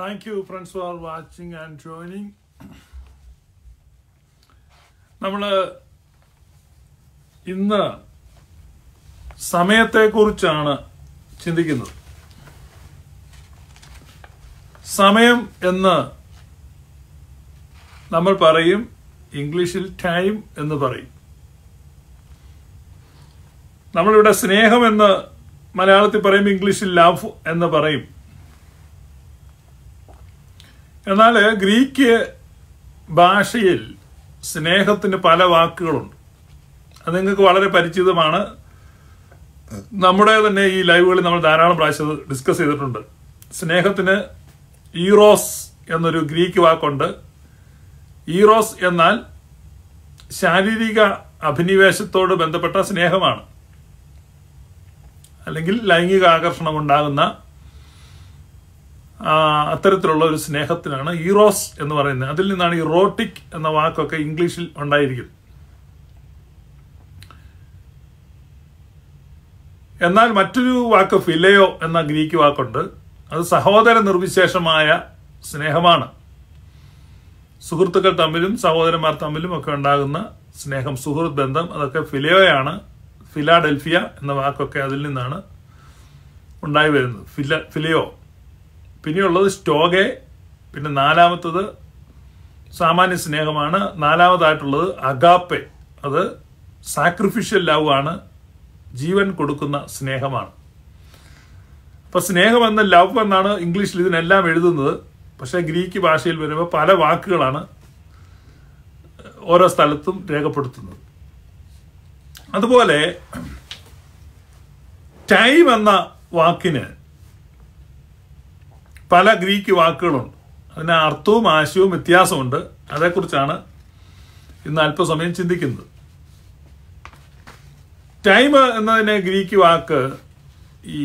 Thank you friends for watching and joining നമ്മൾ ഇന്ന് സമയത്തെക്കുറിച്ചാണ് ചിന്തിക്കുന്നത് സമയം എന്ന് നമ്മൾ പറയും ഇംഗ്ലീഷിൽ ടൈം എന്ന് പറയും നമ്മളിവിടെ സ്നേഹം എന്ന് മലയാളത്തിൽ പറയും ഇംഗ്ലീഷിൽ ലവ് എന്ന് പറയും എന്നാൽ ഗ്രീക്ക് ഭാഷയിൽ സ്നേഹത്തിന് പല വാക്കുകളുണ്ട് അത് നിങ്ങൾക്ക് വളരെ പരിചിതമാണ് നമ്മുടെ തന്നെ ഈ ലൈവുകളിൽ നമ്മൾ ധാരാളം പ്രാവശ്യം ഡിസ്കസ് ചെയ്തിട്ടുണ്ട് സ്നേഹത്തിന് ഈറോസ് എന്നൊരു ഗ്രീക്ക് വാക്കുണ്ട് ഈറോസ് എന്നാൽ ശാരീരിക അഭിനിവേശത്തോട് ബന്ധപ്പെട്ട സ്നേഹമാണ് അല്ലെങ്കിൽ ലൈംഗിക ആകർഷണം ഉണ്ടാകുന്ന അത്തരത്തിലുള്ള ഒരു സ്നേഹത്തിനാണ് ഈറോസ് എന്ന് പറയുന്നത് അതിൽ നിന്നാണ് ഇറോട്ടിക് എന്ന വാക്കൊക്കെ ഇംഗ്ലീഷിൽ ഉണ്ടായിരിക്കും എന്നാൽ മറ്റൊരു വാക്ക് ഫിലയോ എന്ന ഗ്രീക്ക് വാക്കുണ്ട് അത് സഹോദര നിർവിശേഷമായ സ്നേഹമാണ് സുഹൃത്തുക്കൾ തമ്മിലും സഹോദരന്മാർ തമ്മിലും ഒക്കെ ഉണ്ടാകുന്ന സ്നേഹം സുഹൃത്ത് ബന്ധം അതൊക്കെ ഫിലയോയാണ് ഫിലാഡൽഫിയ എന്ന വാക്കൊക്കെ അതിൽ നിന്നാണ് ഉണ്ടായി വരുന്നത് ഫില ഫിലയോ പിന്നെയുള്ളത് സ്റ്റോഗെ പിന്നെ നാലാമത്തത് സാമാന്യ സ്നേഹമാണ് നാലാമതായിട്ടുള്ളത് അഗാപ്പെ അത് സാക്രിഫിഷ്യൽ ലവ് ആണ് ജീവൻ കൊടുക്കുന്ന സ്നേഹമാണ് അപ്പോൾ സ്നേഹം എന്ന ലവ് എന്നാണ് ഇംഗ്ലീഷിൽ ഇതിനെല്ലാം എഴുതുന്നത് പക്ഷേ ഗ്രീക്ക് ഭാഷയിൽ വരുമ്പോൾ പല വാക്കുകളാണ് ഓരോ സ്ഥലത്തും രേഖപ്പെടുത്തുന്നത് അതുപോലെ ടൈം എന്ന വാക്കിന് പല ഗ്രീക്ക് വാക്കുകളുണ്ട് അതിന് അർത്ഥവും ആശയവും വ്യത്യാസമുണ്ട് അതേക്കുറിച്ചാണ് ഇന്ന് അല്പസമയം ചിന്തിക്കുന്നത് ടൈം എന്നതിനെ ഗ്രീക്ക് വാക്ക് ഈ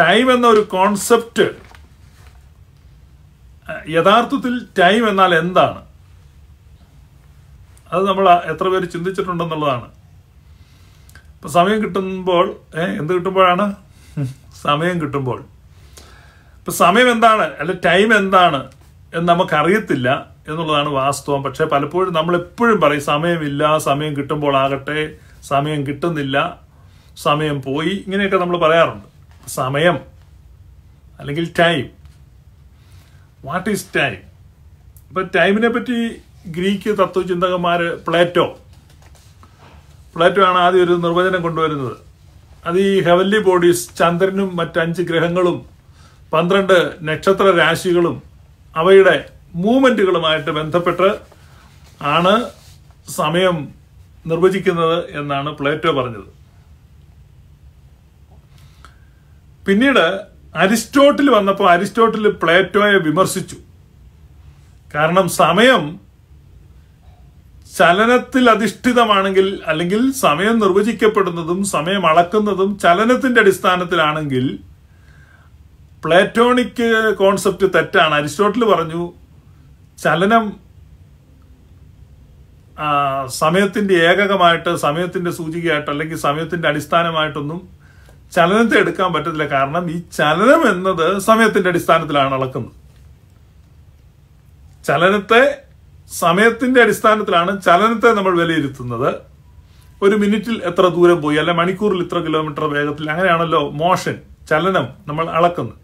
ടൈം എന്ന ഒരു കോൺസെപ്റ്റ് യഥാർത്ഥത്തിൽ ടൈം എന്നാൽ എന്താണ് അത് നമ്മൾ എത്ര പേര് ചിന്തിച്ചിട്ടുണ്ടെന്നുള്ളതാണ് ഇപ്പം സമയം കിട്ടുമ്പോൾ എന്ത് കിട്ടുമ്പോഴാണ് സമയം കിട്ടുമ്പോൾ ഇപ്പം സമയം എന്താണ് അല്ലെ ടൈം എന്താണ് എന്ന് നമുക്കറിയത്തില്ല എന്നുള്ളതാണ് വാസ്തവം പക്ഷേ പലപ്പോഴും നമ്മൾ എപ്പോഴും പറയും സമയമില്ല സമയം കിട്ടുമ്പോൾ ആകട്ടെ സമയം കിട്ടുന്നില്ല സമയം പോയി ഇങ്ങനെയൊക്കെ നമ്മൾ പറയാറുണ്ട് സമയം അല്ലെങ്കിൽ ടൈം വാട്ട് ഈസ് ടൈം ഇപ്പം ടൈമിനെ പറ്റി ഗ്രീക്ക് തത്വചിന്തകന്മാർ പ്ലേറ്റോ പ്ലേറ്റോ ആണ് ആദ്യം ഒരു നിർവചനം കൊണ്ടുവരുന്നത് അത് ഈ ഹെവൻലി ബോഡീസ് ചന്ദ്രനും മറ്റഞ്ച് ഗ്രഹങ്ങളും പന്ത്രണ്ട് നക്ഷത്ര രാശികളും അവയുടെ മൂവ്മെൻറ്റുകളുമായിട്ട് ബന്ധപ്പെട്ട് ആണ് സമയം നിർവചിക്കുന്നത് എന്നാണ് പ്ലേറ്റോ പറഞ്ഞത് പിന്നീട് അരിസ്റ്റോട്ടിൽ വന്നപ്പോൾ അരിസ്റ്റോട്ടിൽ പ്ലേറ്റോയെ വിമർശിച്ചു കാരണം സമയം ചലനത്തിൽ അധിഷ്ഠിതമാണെങ്കിൽ അല്ലെങ്കിൽ സമയം നിർവചിക്കപ്പെടുന്നതും സമയം അളക്കുന്നതും ചലനത്തിന്റെ അടിസ്ഥാനത്തിലാണെങ്കിൽ പ്ലേറ്റോണിക് കോൺസെപ്റ്റ് തെറ്റാണ് അരിസ്റ്റോട്ടിൽ പറഞ്ഞു ചലനം സമയത്തിൻ്റെ ഏകകമായിട്ട് സമയത്തിൻ്റെ സൂചികയായിട്ട് അല്ലെങ്കിൽ സമയത്തിൻ്റെ അടിസ്ഥാനമായിട്ടൊന്നും ചലനത്തെ എടുക്കാൻ പറ്റത്തില്ല കാരണം ഈ ചലനം എന്നത് സമയത്തിൻ്റെ അടിസ്ഥാനത്തിലാണ് അളക്കുന്നത് ചലനത്തെ സമയത്തിൻ്റെ അടിസ്ഥാനത്തിലാണ് ചലനത്തെ നമ്മൾ വിലയിരുത്തുന്നത് ഒരു മിനിറ്റിൽ എത്ര ദൂരം പോയി അല്ലെ മണിക്കൂറിൽ ഇത്ര കിലോമീറ്റർ വേഗത്തിൽ അങ്ങനെയാണല്ലോ മോഷൻ ചലനം നമ്മൾ അളക്കുന്നത്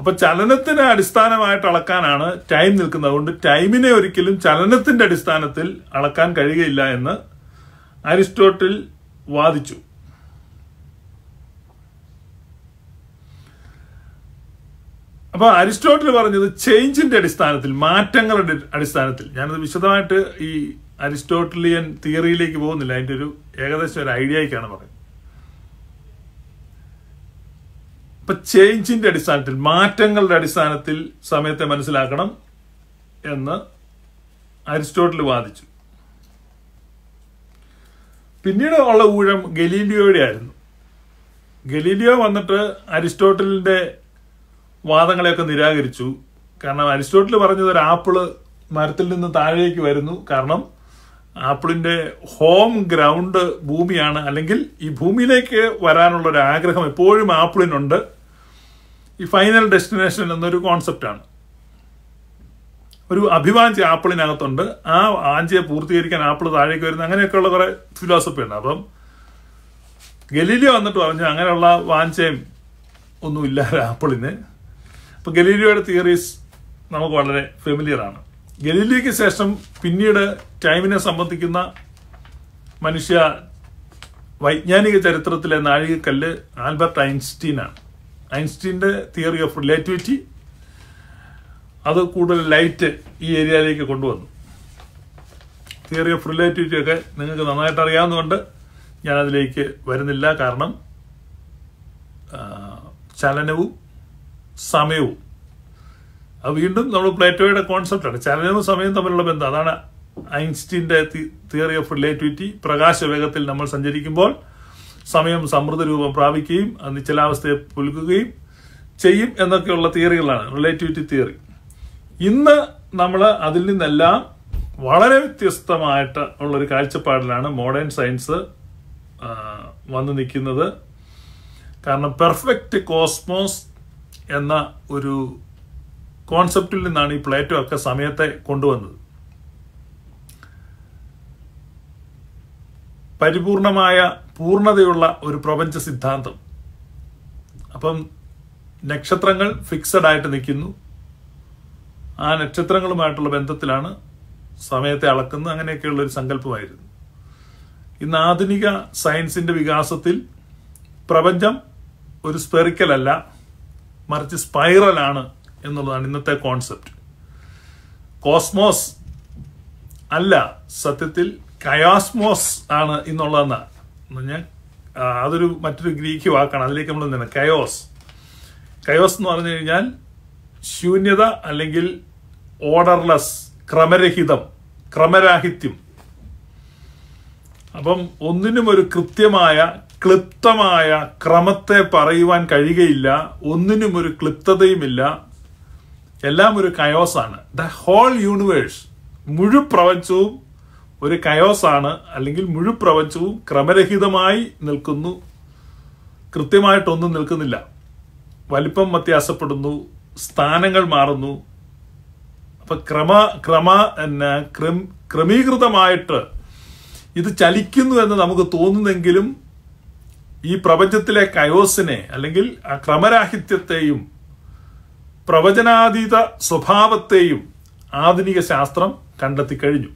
അപ്പൊ ചലനത്തിനെ അടിസ്ഥാനമായിട്ട് അളക്കാനാണ് ടൈം നിൽക്കുന്നത് അതുകൊണ്ട് ടൈമിനെ ഒരിക്കലും ചലനത്തിന്റെ അടിസ്ഥാനത്തിൽ അളക്കാൻ കഴിയുകയില്ല എന്ന് അരിസ്റ്റോട്ടിൽ വാദിച്ചു അപ്പൊ അരിസ്റ്റോട്ടിൽ പറഞ്ഞത് ചേഞ്ചിന്റെ അടിസ്ഥാനത്തിൽ മാറ്റങ്ങളുടെ അടിസ്ഥാനത്തിൽ ഞാനത് വിശദമായിട്ട് ഈ അരിസ്റ്റോട്ടിലിയൻ തിയറിയിലേക്ക് പോകുന്നില്ല അതിൻ്റെ ഒരു ഏകദേശം ഒരു ഐഡിയക്കാണ് പറയുന്നത് ഇപ്പൊ ചേഞ്ചിന്റെ അടിസ്ഥാനത്തിൽ മാറ്റങ്ങളുടെ അടിസ്ഥാനത്തിൽ സമയത്തെ മനസ്സിലാക്കണം എന്ന് അരിസ്റ്റോട്ടിൽ വാദിച്ചു പിന്നീട് ഉള്ള ഊഴം ഗലീലിയോയുടെ ആയിരുന്നു ഗലീലിയോ വന്നിട്ട് അരിസ്റ്റോട്ടലിന്റെ വാദങ്ങളെയൊക്കെ നിരാകരിച്ചു കാരണം അരിസ്റ്റോട്ടിൽ പറഞ്ഞത് ഒരു ആപ്പിള് മരത്തിൽ നിന്ന് താഴേക്ക് വരുന്നു കാരണം ആപ്പിളിന്റെ ഹോം ഗ്രൗണ്ട് ഭൂമിയാണ് അല്ലെങ്കിൽ ഈ ഭൂമിയിലേക്ക് വരാനുള്ള ഒരു ആഗ്രഹം എപ്പോഴും ആപ്പിളിനുണ്ട് ഈ ഫൈനൽ ഡെസ്റ്റിനേഷൻ എന്നൊരു കോൺസെപ്റ്റാണ് ഒരു അഭിവാഞ്ചി ആപ്പിളിനകത്തുണ്ട് ആ ആഞ്ചിയെ പൂർത്തീകരിക്കാൻ ആപ്പിൾ താഴേക്ക് വരുന്ന അങ്ങനെയൊക്കെയുള്ള കുറേ ഫിലോസഫി ഉണ്ട് അപ്പം ഗലീലിയോ വന്നിട്ട് പറഞ്ഞു അങ്ങനെയുള്ള വാഞ്ചയും ഒന്നുമില്ല ആപ്പിളിന് അപ്പം ഗലീലിയോയുടെ തിയറീസ് നമുക്ക് വളരെ ഫെമിലിയർ ആണ് ശേഷം പിന്നീട് ടൈമിനെ സംബന്ധിക്കുന്ന മനുഷ്യ വൈജ്ഞാനിക ചരിത്രത്തിലെ നാഴികക്കല്ല് ആൽബർട്ട് ഐൻസ്റ്റീനാണ് ഐൻസ്റ്റീൻ്റെ തിയറി ഓഫ് റിലേറ്റിവിറ്റി അത് കൂടുതൽ ലൈറ്റ് ഈ ഏരിയയിലേക്ക് കൊണ്ടുവന്നു തിയറി ഓഫ് റിലേറ്റിവിറ്റി ഒക്കെ നിങ്ങൾക്ക് നന്നായിട്ട് അറിയാവുന്നതുകൊണ്ട് ഞാനതിലേക്ക് വരുന്നില്ല കാരണം ചലനവും സമയവും അത് വീണ്ടും നമ്മൾ പ്ലേറ്റോയുടെ കോൺസെപ്റ്റാണ് ചലനവും സമയവും തമ്മിലുള്ള ബന്ധം അതാണ് ഐൻസ്റ്റീൻ്റെ തിയറി ഓഫ് റിലേറ്റിവിറ്റി പ്രകാശ വേഗത്തിൽ നമ്മൾ സഞ്ചരിക്കുമ്പോൾ സമയം സമൃദ്ധ രൂപം പ്രാപിക്കുകയും നിശ്ചലാവസ്ഥയെ പുലുക്കുകയും ചെയ്യും എന്നൊക്കെയുള്ള തിയറികളാണ് റിലേറ്റിവിറ്റി തിയറി ഇന്ന് നമ്മൾ അതിൽ നിന്നെല്ലാം വളരെ വ്യത്യസ്തമായിട്ട് ഉള്ളൊരു കാഴ്ചപ്പാടിലാണ് മോഡേൺ സയൻസ് വന്നു നിൽക്കുന്നത് കാരണം പെർഫെക്റ്റ് കോസ്മോസ് എന്ന ഒരു കോൺസെപ്റ്റിൽ നിന്നാണ് ഈ പ്ലേറ്റോ ഒക്കെ സമയത്തെ കൊണ്ടുവന്നത് പരിപൂർണമായ പൂർണ്ണതയുള്ള ഒരു പ്രപഞ്ച സിദ്ധാന്തം അപ്പം നക്ഷത്രങ്ങൾ ഫിക്സഡ് ആയിട്ട് നിൽക്കുന്നു ആ നക്ഷത്രങ്ങളുമായിട്ടുള്ള ബന്ധത്തിലാണ് സമയത്തെ അളക്കുന്നത് അങ്ങനെയൊക്കെയുള്ള ഒരു സങ്കല്പമായിരുന്നു ഇന്ന് ആധുനിക സയൻസിന്റെ വികാസത്തിൽ പ്രപഞ്ചം ഒരു സ്പെറിക്കലല്ല അല്ല മറിച്ച് സ്പൈറലാണ് എന്നുള്ളതാണ് ഇന്നത്തെ കോൺസെപ്റ്റ് കോസ്മോസ് അല്ല സത്യത്തിൽ കയാസ്മോസ് ആണ് എന്നുള്ളതെന്നാണ് പറഞ്ഞാൽ അതൊരു മറ്റൊരു ഗ്രീക്ക് വാക്കാണ് അതിലേക്ക് നമ്മൾ തന്നെ കയോസ് കയോസ് എന്ന് പറഞ്ഞു കഴിഞ്ഞാൽ ശൂന്യത അല്ലെങ്കിൽ ഓർഡർലെസ് ക്രമരഹിതം ക്രമരാഹിത്യം അപ്പം ഒന്നിനും ഒരു കൃത്യമായ ക്ലിപ്തമായ ക്രമത്തെ പറയുവാൻ കഴിയുകയില്ല ഒന്നിനും ഒരു ക്ലിപ്തതയുമില്ല എല്ലാം ഒരു കയോസാണ് ദ ഹോൾ യൂണിവേഴ്സ് മുഴുപ്രപഞ്ചവും ഒരു കയോസാണ് അല്ലെങ്കിൽ മുഴുപ്രപഞ്ചവും ക്രമരഹിതമായി നിൽക്കുന്നു കൃത്യമായിട്ടൊന്നും നിൽക്കുന്നില്ല വലിപ്പം വ്യത്യാസപ്പെടുന്നു സ്ഥാനങ്ങൾ മാറുന്നു അപ്പൊ ക്രമ ക്രമ എന്ന ക്രമ ക്രമീകൃതമായിട്ട് ഇത് ചലിക്കുന്നു എന്ന് നമുക്ക് തോന്നുന്നെങ്കിലും ഈ പ്രപഞ്ചത്തിലെ കയോസിനെ അല്ലെങ്കിൽ ആ ക്രമരാഹിത്യത്തെയും പ്രവചനാതീത സ്വഭാവത്തെയും ആധുനിക ശാസ്ത്രം കണ്ടെത്തി കഴിഞ്ഞു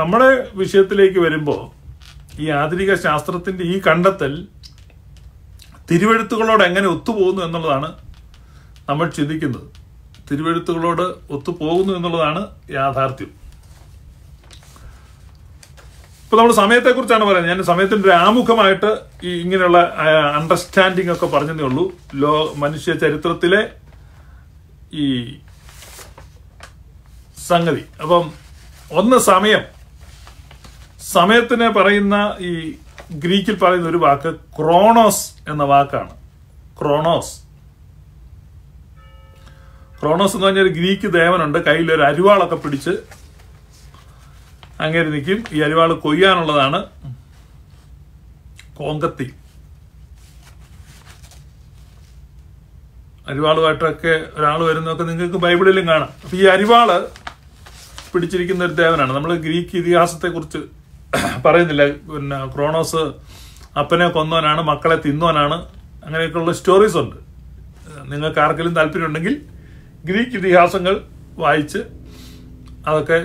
നമ്മുടെ വിഷയത്തിലേക്ക് വരുമ്പോൾ ഈ ആധുനിക ശാസ്ത്രത്തിന്റെ ഈ കണ്ടെത്തൽ തിരുവെഴുത്തുകളോട് എങ്ങനെ ഒത്തുപോകുന്നു എന്നുള്ളതാണ് നമ്മൾ ചിന്തിക്കുന്നത് തിരുവെഴുത്തുകളോട് ഒത്തുപോകുന്നു എന്നുള്ളതാണ് യാഥാർത്ഥ്യം ഇപ്പൊ നമ്മൾ സമയത്തെക്കുറിച്ചാണ് പറയുന്നത് ഞാൻ സമയത്തിന്റെ ഒരു ആമുഖമായിട്ട് ഈ ഇങ്ങനെയുള്ള അണ്ടർസ്റ്റാൻഡിംഗ് ഒക്കെ പറഞ്ഞതേ ഉള്ളൂ ലോ മനുഷ്യ ചരിത്രത്തിലെ ഈ സംഗതി അപ്പം ഒന്ന് സമയം സമയത്തിനെ പറയുന്ന ഈ ഗ്രീക്കിൽ പറയുന്ന ഒരു വാക്ക് ക്രോണോസ് എന്ന വാക്കാണ് ക്രോണോസ് ക്രോണോസ് എന്ന് പറഞ്ഞൊരു ഗ്രീക്ക് ദേവനുണ്ട് കയ്യിൽ ഒരു അരിവാളൊക്കെ പിടിച്ച് അങ്ങനെ നിൽക്കും ഈ അരിവാൾ കൊയ്യാനുള്ളതാണ് കോങ്കത്തി അരിവാളുമായിട്ടൊക്കെ ഒരാൾ വരുന്നതൊക്കെ നിങ്ങൾക്ക് ബൈബിളിലും കാണാം അപ്പൊ ഈ അരിവാള് പിടിച്ചിരിക്കുന്ന ഒരു ദേവനാണ് നമ്മൾ ഗ്രീക്ക് ഇതിഹാസത്തെക്കുറിച്ച് പറയുന്നില്ല പിന്നെ ക്രോണോസ് അപ്പനെ കൊന്നവനാണ് മക്കളെ തിന്നവനാണ് അങ്ങനെയൊക്കെയുള്ള സ്റ്റോറീസ് ഉണ്ട് നിങ്ങൾക്ക് ആർക്കെങ്കിലും താല്പര്യമുണ്ടെങ്കിൽ ഗ്രീക്ക് ഇതിഹാസങ്ങൾ വായിച്ച് അതൊക്കെ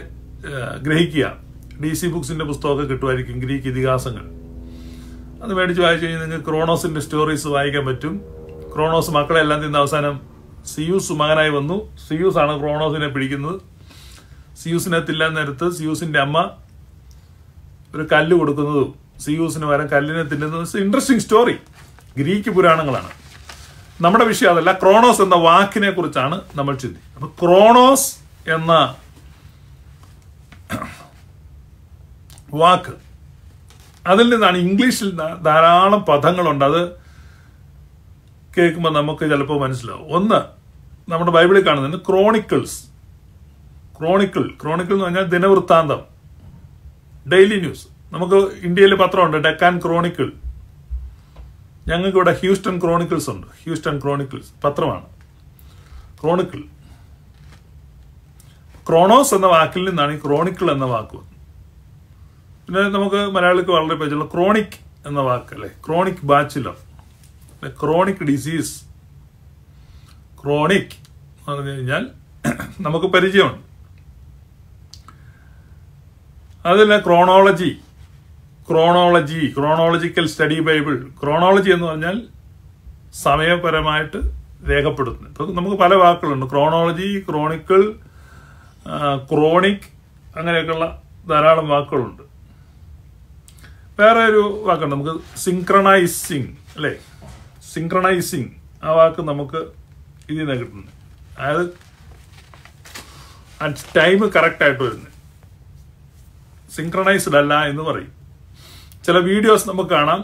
ഗ്രഹിക്കുക ഡി സി ബുക്സിൻ്റെ പുസ്തകമൊക്കെ കിട്ടുമായിരിക്കും ഗ്രീക്ക് ഇതിഹാസങ്ങൾ അത് മേടിച്ച് വായിച്ചു കഴിഞ്ഞാൽ നിങ്ങൾക്ക് ക്രോണോസിൻ്റെ സ്റ്റോറീസ് വായിക്കാൻ പറ്റും ക്രോണോസ് മക്കളെ എല്ലാം തിന്ന അവസാനം സിയൂസ് മകനായി വന്നു സിയൂസ് ആണ് ക്രോണോസിനെ പിടിക്കുന്നത് സിയൂസിനെ തില്ലാൻ നേരത്ത് സിയൂസിൻ്റെ അമ്മ ഒരു കല്ല് കൊടുക്കുന്നതും സിയൂസിന് വരാൻ കല്ലിനെ തിന്നുന്നതും ഇൻട്രസ്റ്റിംഗ് സ്റ്റോറി ഗ്രീക്ക് പുരാണങ്ങളാണ് നമ്മുടെ വിഷയം അതല്ല ക്രോണോസ് എന്ന വാക്കിനെ കുറിച്ചാണ് നമ്മൾ ചിന്തി അപ്പൊ ക്രോണോസ് എന്ന വാക്ക് അതിൽ നിന്നാണ് ഇംഗ്ലീഷിൽ ധാരാളം പദങ്ങളുണ്ട് അത് കേൾക്കുമ്പോൾ നമുക്ക് ചിലപ്പോൾ മനസ്സിലാവും ഒന്ന് നമ്മുടെ ബൈബിളിൽ കാണുന്നത് ക്രോണിക്കിൾസ് ക്രോണിക്കിൾ ക്രോണിക്കിൾ എന്ന് പറഞ്ഞാൽ ദിനവൃത്താന്തം ഡെയിലി ന്യൂസ് നമുക്ക് ഇന്ത്യയിൽ പത്രമുണ്ട് ഡെക്കാൻ ക്രോണിക്കിൾ ഇവിടെ ഹ്യൂസ്റ്റൺ ക്രോണിക്കിൾസ് ഉണ്ട് ഹ്യൂസ്റ്റൺ ക്രോണിക്കിൾസ് പത്രമാണ് ക്രോണിക്കിൾ ക്രോണോസ് എന്ന വാക്കിൽ നിന്നാണ് ഈ ക്രോണിക്കിൾ എന്ന വാക്ക് പിന്നെ നമുക്ക് മലയാളിക്ക് വളരെ പേജുള്ള ക്രോണിക് എന്ന വാക്ക് അല്ലെ chronic bachelor chronic disease chronic എന്ന് പറഞ്ഞു കഴിഞ്ഞാൽ നമുക്ക് പരിചയമുണ്ട് അതിൽ chronology chronology chronological study Bible chronology എന്ന് പറഞ്ഞാൽ സമയപരമായിട്ട് രേഖപ്പെടുത്തുന്നത് ഇപ്പോൾ നമുക്ക് പല വാക്കുകളുണ്ട് ക്രോണോളജി ക്രോണിക്കിൾ ക്രോണിക് അങ്ങനെയൊക്കെയുള്ള ധാരാളം വാക്കുകളുണ്ട് വേറെ ഒരു വാക്കുണ്ട് നമുക്ക് സിങ്ക്രണൈസിങ് അല്ലേ സിങ്ക്രണൈസിങ് ആ വാക്ക് നമുക്ക് ഇതിൽ നിന്ന് കിട്ടുന്നത് അതായത് ടൈം കറക്റ്റായിട്ട് വരുന്നത് സിങ്ക്രണൈസ്ഡ് അല്ല എന്ന് പറയും ചില വീഡിയോസ് നമുക്ക് കാണാം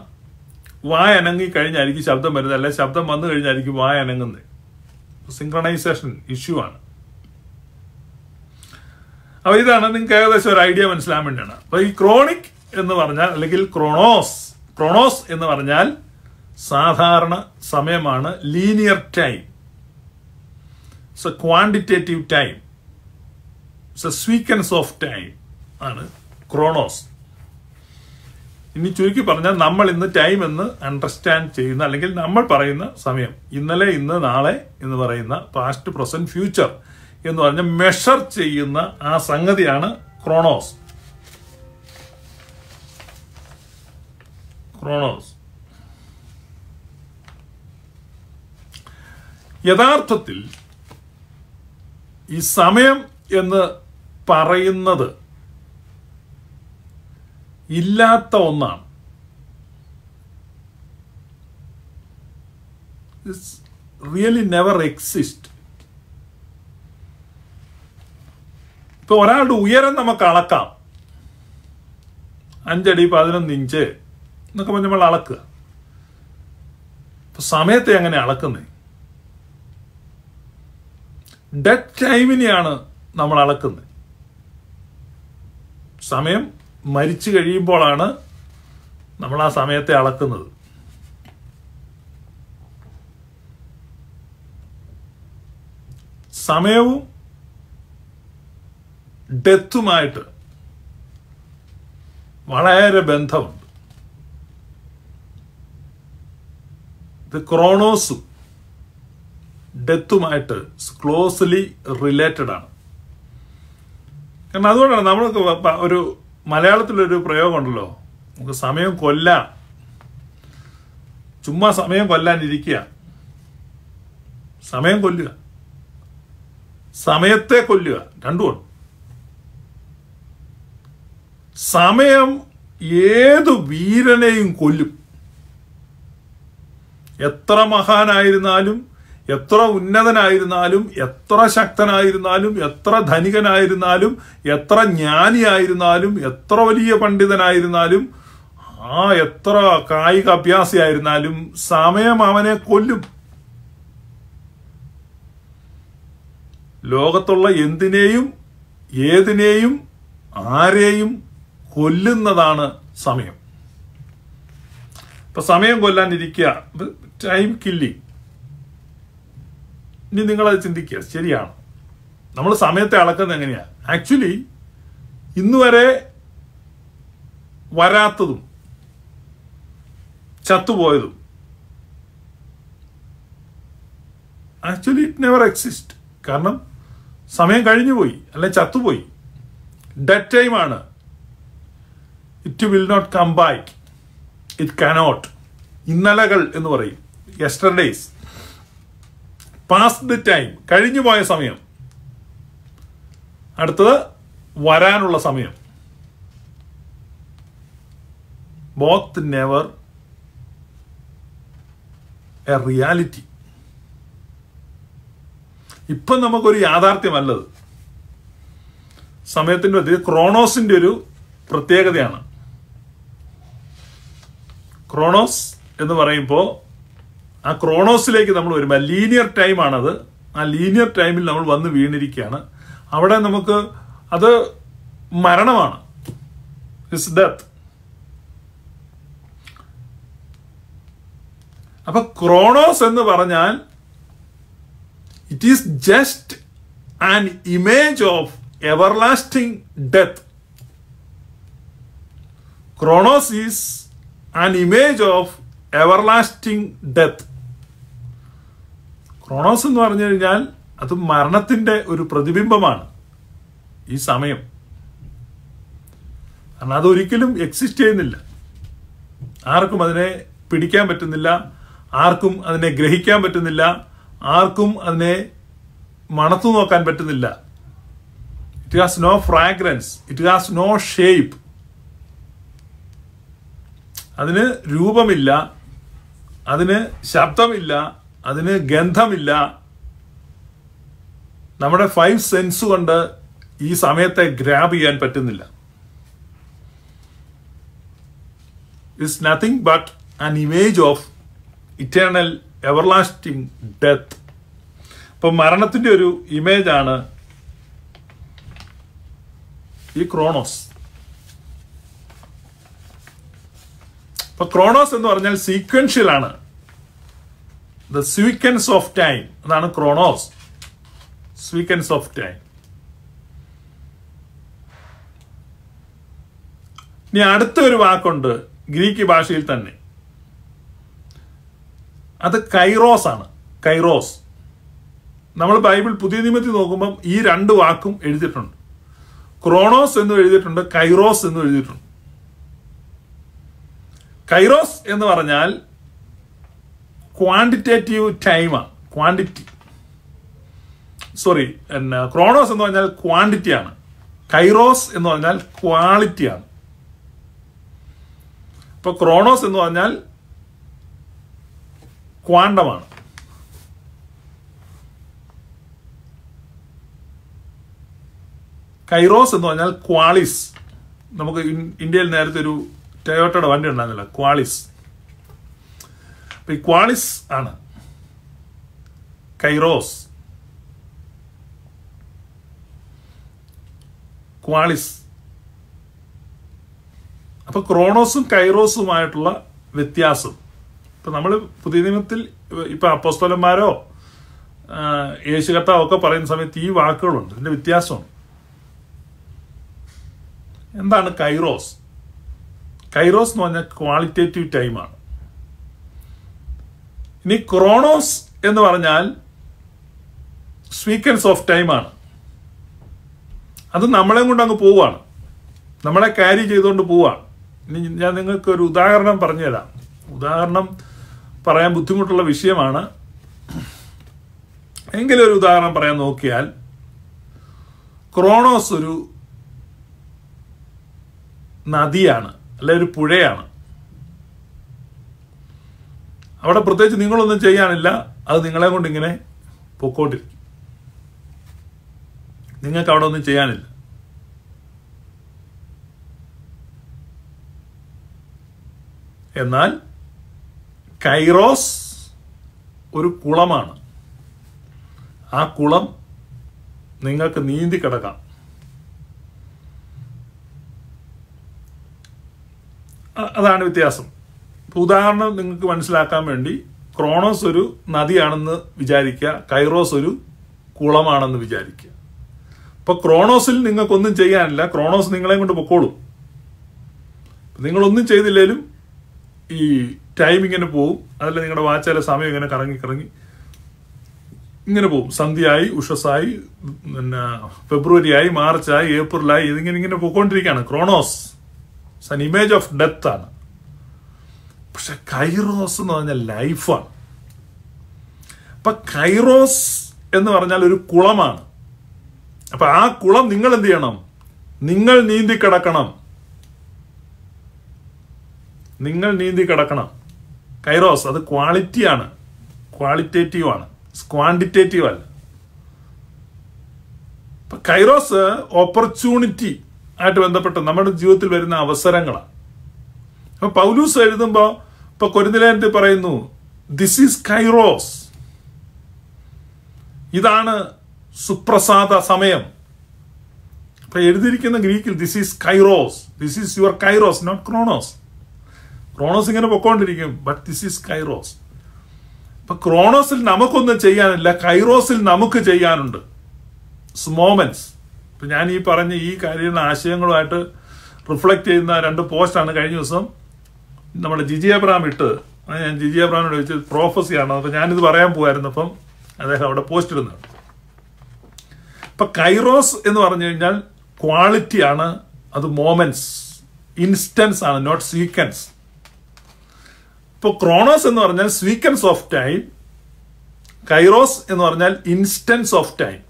വായ അനങ്ങി കഴിഞ്ഞായിരിക്കും ശബ്ദം വരുന്നത് അല്ലെ ശബ്ദം വന്നു കഴിഞ്ഞായിരിക്കും വായ അനങ്ങുന്നത് സിങ്ക്രണൈസേഷൻ ഇഷ്യൂ ആണ് അപ്പൊ ഇതാണ് നിങ്ങൾക്ക് ഏകദേശം ഒരു ഐഡിയ മനസ്സിലാൻ വേണ്ടിയാണ് അപ്പോൾ ഈ ക്രോണിക് എന്ന് പറഞ്ഞാൽ അല്ലെങ്കിൽ ക്രോണോസ് ക്രോണോസ് എന്ന് പറഞ്ഞാൽ സാധാരണ സമയമാണ് linear time so quantitative time so sequence of time ആണ് ക്രോണോസ് ഇനി ചുരുക്കി പറഞ്ഞാൽ നമ്മൾ ഇന്ന് ടൈം എന്ന് അണ്ടർസ്റ്റാൻഡ് ചെയ്യുന്ന അല്ലെങ്കിൽ നമ്മൾ പറയുന്ന സമയം ഇന്നലെ ഇന്ന് നാളെ എന്ന് പറയുന്ന പാസ്റ്റ് പ്രസന്റ് ഫ്യൂച്ചർ എന്ന് പറഞ്ഞ മെഷർ ചെയ്യുന്ന ആ സംഗതിയാണ് ക്രോണോസ് ക്രോണോസ് യഥാർത്ഥത്തിൽ ഈ സമയം എന്ന് പറയുന്നത് ഇല്ലാത്ത ഒന്നാണ് റിയലി നെവർ എക്സിസ്റ്റ് ഇപ്പൊ ഒരാളുടെ ഉയരം നമുക്ക് അളക്കാം അഞ്ചടി പതിനൊന്ന് ഇഞ്ച് എന്നൊക്കെ പറഞ്ഞ നമ്മൾ അളക്കുക സമയത്തെ അങ്ങനെ അളക്കുന്നത് ഡെത്ത് ടൈമിനെയാണ് നമ്മൾ അളക്കുന്നത് സമയം മരിച്ചു കഴിയുമ്പോഴാണ് നമ്മൾ ആ സമയത്തെ അളക്കുന്നത് സമയവും ഡെത്തുമായിട്ട് വളരെ ബന്ധമുണ്ട് ഇത് ക്രോണോസും ഡെത്തുമായിട്ട് ക്ലോസ്ലി റിലേറ്റഡ് ആണ് കാരണം അതുകൊണ്ടാണ് നമ്മൾ ഒരു മലയാളത്തിലൊരു പ്രയോഗമുണ്ടല്ലോ നമുക്ക് സമയം കൊല്ല ചുമ്മാ സമയം കൊല്ലാനിരിക്കുക സമയം കൊല്ലുക സമയത്തെ കൊല്ലുക രണ്ടുമാണ് സമയം ഏതു വീരനെയും കൊല്ലും എത്ര മഹാനായിരുന്നാലും എത്ര ഉന്നതനായിരുന്നാലും എത്ര ശക്തനായിരുന്നാലും എത്ര ധനികനായിരുന്നാലും എത്ര ജ്ഞാനിയായിരുന്നാലും എത്ര വലിയ പണ്ഡിതനായിരുന്നാലും ആ എത്ര കായിക അഭ്യാസിയായിരുന്നാലും സമയം അവനെ കൊല്ലും ലോകത്തുള്ള എന്തിനേയും ഏതിനേയും ആരെയും കൊല്ലുന്നതാണ് സമയം ഇപ്പൊ സമയം കൊല്ലാനിരിക്കുക ടൈം കില്ലിങ് ഇനി നിങ്ങളത് ചിന്തിക്കുക ശരിയാണ് നമ്മൾ സമയത്തെ അളക്കുന്നത് എങ്ങനെയാണ് ആക്ച്വലി ഇന്ന് വരെ വരാത്തതും ചത്തുപോയതും ആക്ച്വലി ഇറ്റ് നെവർ എക്സിസ്റ്റ് കാരണം സമയം കഴിഞ്ഞു പോയി അല്ലെ ചത്തുപോയി ടൈം ടൈമാണ് it will not come back it cannot ഇന്നലകൾ എന്ന് പറയും എസ്റ്റർഡേയ്സ് പാസ്ഡ് ടൈം കഴിഞ്ഞു പോയ സമയം അടുത്തത് വരാനുള്ള സമയം ബോത്ത് നെവർ എ റിയാലിറ്റി ഇപ്പം നമുക്കൊരു യാഥാർത്ഥ്യമല്ലത് സമയത്തിൻ്റെ ഇത് ക്രോണോസിൻ്റെ ഒരു പ്രത്യേകതയാണ് ക്രോണോസ് എന്ന് പറയുമ്പോൾ ആ ക്രോണോസിലേക്ക് നമ്മൾ വരുമ്പോൾ ലീനിയർ ടൈമാണത് ആ ലീനിയർ ടൈമിൽ നമ്മൾ വന്ന് വീണിരിക്കുകയാണ് അവിടെ നമുക്ക് അത് മരണമാണ് ഇസ് ഡെത്ത് അപ്പൊ ക്രോണോസ് എന്ന് പറഞ്ഞാൽ it is just an image of everlasting death chronos is an image of everlasting death chronos എന്ന് പറഞ്ഞു കഴിഞ്ഞാൽ അത് മരണത്തിന്റെ ഒരു പ്രതിബിംബമാണ് ഈ സമയം കാരണം അതൊരിക്കലും എക്സിസ്റ്റ് ചെയ്യുന്നില്ല ആർക്കും അതിനെ പിടിക്കാൻ പറ്റുന്നില്ല ആർക്കും അതിനെ ഗ്രഹിക്കാൻ പറ്റുന്നില്ല ആർക്കും അതിനെ മണത്തു നോക്കാൻ പറ്റുന്നില്ല it has no fragrance it has no shape അതിന് രൂപമില്ല അതിന് ശബ്ദമില്ല അതിന് ഗന്ധമില്ല നമ്മുടെ ഫൈവ് സെൻസ് കൊണ്ട് ഈ സമയത്തെ ഗ്രാബ് ചെയ്യാൻ പറ്റുന്നില്ല it's nothing but an image of eternal everlasting death അപ്പൊ മരണത്തിന്റെ ഒരു ഇമേജാണ് ഈ ക്രോണോസ് അപ്പൊ ക്രോണോസ് എന്ന് പറഞ്ഞാൽ സീക്വൻഷ്യൽ ആണ് ദ സ്വീക്വൻസ് ഓഫ് ടൈം അതാണ് ക്രോണോസ് സ്വീക്വൻസ് ഓഫ് ടൈം ഇനി അടുത്ത ഒരു വാക്കുണ്ട് ഗ്രീക്ക് ഭാഷയിൽ തന്നെ അത് കൈറോസ് ആണ് കൈറോസ് നമ്മൾ ബൈബിൾ പുതിയ നിയമത്തിൽ നോക്കുമ്പം ഈ രണ്ട് വാക്കും എഴുതിയിട്ടുണ്ട് ക്രോണോസ് എന്ന് എഴുതിയിട്ടുണ്ട് കൈറോസ് എന്ന് എഴുതിയിട്ടുണ്ട് കൈറോസ് എന്ന് പറഞ്ഞാൽ ക്വാണ്ടിറ്റേറ്റീവ് ടൈമാണ് ക്വാണ്ടിറ്റി സോറി എന്നാ ക്രോണോസ് എന്ന് പറഞ്ഞാൽ ക്വാണ്ടിറ്റിയാണ് കൈറോസ് എന്ന് പറഞ്ഞാൽ ക്വാളിറ്റിയാണ് ഇപ്പൊ ക്രോണോസ് എന്ന് പറഞ്ഞാൽ ക്വാണ്ടമാണ് കൈറോസ് എന്ന് പറഞ്ഞാൽ ക്വാളിസ് നമുക്ക് ഇന്ത്യയിൽ നേരത്തെ ഒരു ടയോട്ടയുടെ വണ്ടി ഉണ്ടായിരുന്നില്ല ക്വാളിസ് അപ്പോൾ ഈ ക്വാളിസ് ആണ് കൈറോസ് ക്വാളിസ് അപ്പോൾ ക്രോണോസും കൈറോസുമായിട്ടുള്ള വ്യത്യാസം ഇപ്പം നമ്മൾ പുതിയ നിയമത്തിൽ ഇപ്പം അപ്പോസ്തോലന്മാരോ യേശു കർത്താവ് ഒക്കെ പറയുന്ന സമയത്ത് ഈ വാക്കുകളുണ്ട് ഇതിൻ്റെ വ്യത്യാസമാണ് എന്താണ് കൈറോസ് കൈറോസ് എന്ന് പറഞ്ഞാൽ ക്വാളിറ്റേറ്റീവ് ടൈമാണ് ഇനി ക്രോണോസ് എന്ന് പറഞ്ഞാൽ സ്വീക്കൻസ് ഓഫ് ടൈമാണ് അത് നമ്മളെ കൊണ്ട് അങ്ങ് പോവുകയാണ് നമ്മളെ ക്യാരി ചെയ്തുകൊണ്ട് പോവുകയാണ് ഇനി ഞാൻ നിങ്ങൾക്ക് ഒരു ഉദാഹരണം പറഞ്ഞു തരാം ഉദാഹരണം പറയാൻ ബുദ്ധിമുട്ടുള്ള വിഷയമാണ് എങ്കിലും ഒരു ഉദാഹരണം പറയാൻ നോക്കിയാൽ ക്രോണോസ് ഒരു നദിയാണ് അല്ലെ ഒരു പുഴയാണ് അവിടെ പ്രത്യേകിച്ച് നിങ്ങളൊന്നും ചെയ്യാനില്ല അത് നിങ്ങളെ കൊണ്ട് ഇങ്ങനെ പൊക്കോട്ടിരിക്കും നിങ്ങൾക്ക് അവിടെ ഒന്നും ചെയ്യാനില്ല എന്നാൽ കൈറോസ് ഒരു കുളമാണ് ആ കുളം നിങ്ങൾക്ക് നീന്തി കിടക്കാം അതാണ് വ്യത്യാസം ഉദാഹരണം നിങ്ങൾക്ക് മനസ്സിലാക്കാൻ വേണ്ടി ക്രോണോസ് ഒരു നദിയാണെന്ന് വിചാരിക്കുക കൈറോസ് ഒരു കുളമാണെന്ന് വിചാരിക്കുക അപ്പോൾ ക്രോണോസിൽ നിങ്ങൾക്കൊന്നും ചെയ്യാനില്ല ക്രോണോസ് നിങ്ങളെ കൊണ്ട് പൊക്കോളും നിങ്ങളൊന്നും ചെയ്തില്ലേലും ഈ ടൈം ഇങ്ങനെ പോവും അതല്ല നിങ്ങളുടെ വാച്ചാലെ സമയം ഇങ്ങനെ കറങ്ങി കറങ്ങി ഇങ്ങനെ പോകും സന്ധ്യയായി ഉഷസായി പിന്നെ ഫെബ്രുവരി ആയി മാർച്ചായി ഏപ്രിലായി ഇതിങ്ങനെ ഇങ്ങനെ പോയിക്കൊണ്ടിരിക്കുകയാണ് ക്രോണോസ് ഇമേജ് ഓഫ് ഡെത്ത് ആണ് പക്ഷെ കൈറോസ് എന്ന് പറഞ്ഞാൽ ലൈഫാണ് അപ്പൊ കൈറോസ് എന്ന് പറഞ്ഞാൽ ഒരു കുളമാണ് അപ്പൊ ആ കുളം നിങ്ങൾ എന്ത് ചെയ്യണം നിങ്ങൾ നീന്തി കിടക്കണം നിങ്ങൾ നീന്തി കിടക്കണം കൈറോസ് അത് ക്വാളിറ്റിയാണ് ക്വാളിറ്റേറ്റീവ് ആണ് ക്വാണ്ടിറ്റേറ്റീവ് അല്ല ഇപ്പൊ കൈറോസ് ഓപ്പർച്യൂണിറ്റി ആയിട്ട് ബന്ധപ്പെട്ട് നമ്മുടെ ജീവിതത്തിൽ വരുന്ന അവസരങ്ങളാണ് അപ്പൊ പൗലൂസ് എഴുതുമ്പോൾ ഇപ്പൊ കൊരിന്തലേനത്തിൽ പറയുന്നു ദിസ് ഈസ് കൈറോസ് ഇതാണ് സുപ്രസാദ സമയം അപ്പൊ എഴുതിയിരിക്കുന്ന ഗ്രീക്കിൽ this is kairos this is your kairos not chronos chronos ഇങ്ങനെ പൊക്കോണ്ടിരിക്കും ബട്ട് ദിസ് ഈസ് കൈറോസ് അപ്പൊ ക്രോണോസിൽ നമുക്കൊന്നും ചെയ്യാനില്ല കൈറോസിൽ നമുക്ക് ചെയ്യാനുണ്ട് മൊമെന്റ്സ് ഇപ്പൊ ഞാൻ ഈ പറഞ്ഞ ഈ കാര്യങ്ങളുടെ ആശയങ്ങളുമായിട്ട് റിഫ്ലക്ട് ചെയ്യുന്ന രണ്ട് പോസ്റ്റാണ് കഴിഞ്ഞ ദിവസം നമ്മുടെ ജിജി അബ്രഹാം ഇട്ട് ഞാൻ ജിജി അബ്രാമിനോട് ചോദിച്ചത് പ്രോഫസിയാണ് അപ്പം ഞാനിത് പറയാൻ അപ്പം അദ്ദേഹം അവിടെ പോസ്റ്റ് ഇടുന്നത് ഇപ്പം കൈറോസ് എന്ന് പറഞ്ഞു കഴിഞ്ഞാൽ ക്വാളിറ്റിയാണ് അത് മോമെന്റ്സ് ഇൻസ്റ്റൻസ് ആണ് നോട്ട് സീക്വൻസ് ഇപ്പോൾ ക്രോണോസ് എന്ന് പറഞ്ഞാൽ സീക്വൻസ് ഓഫ് ടൈം കൈറോസ് എന്ന് പറഞ്ഞാൽ ഇൻസ്റ്റൻസ് ഓഫ് ടൈം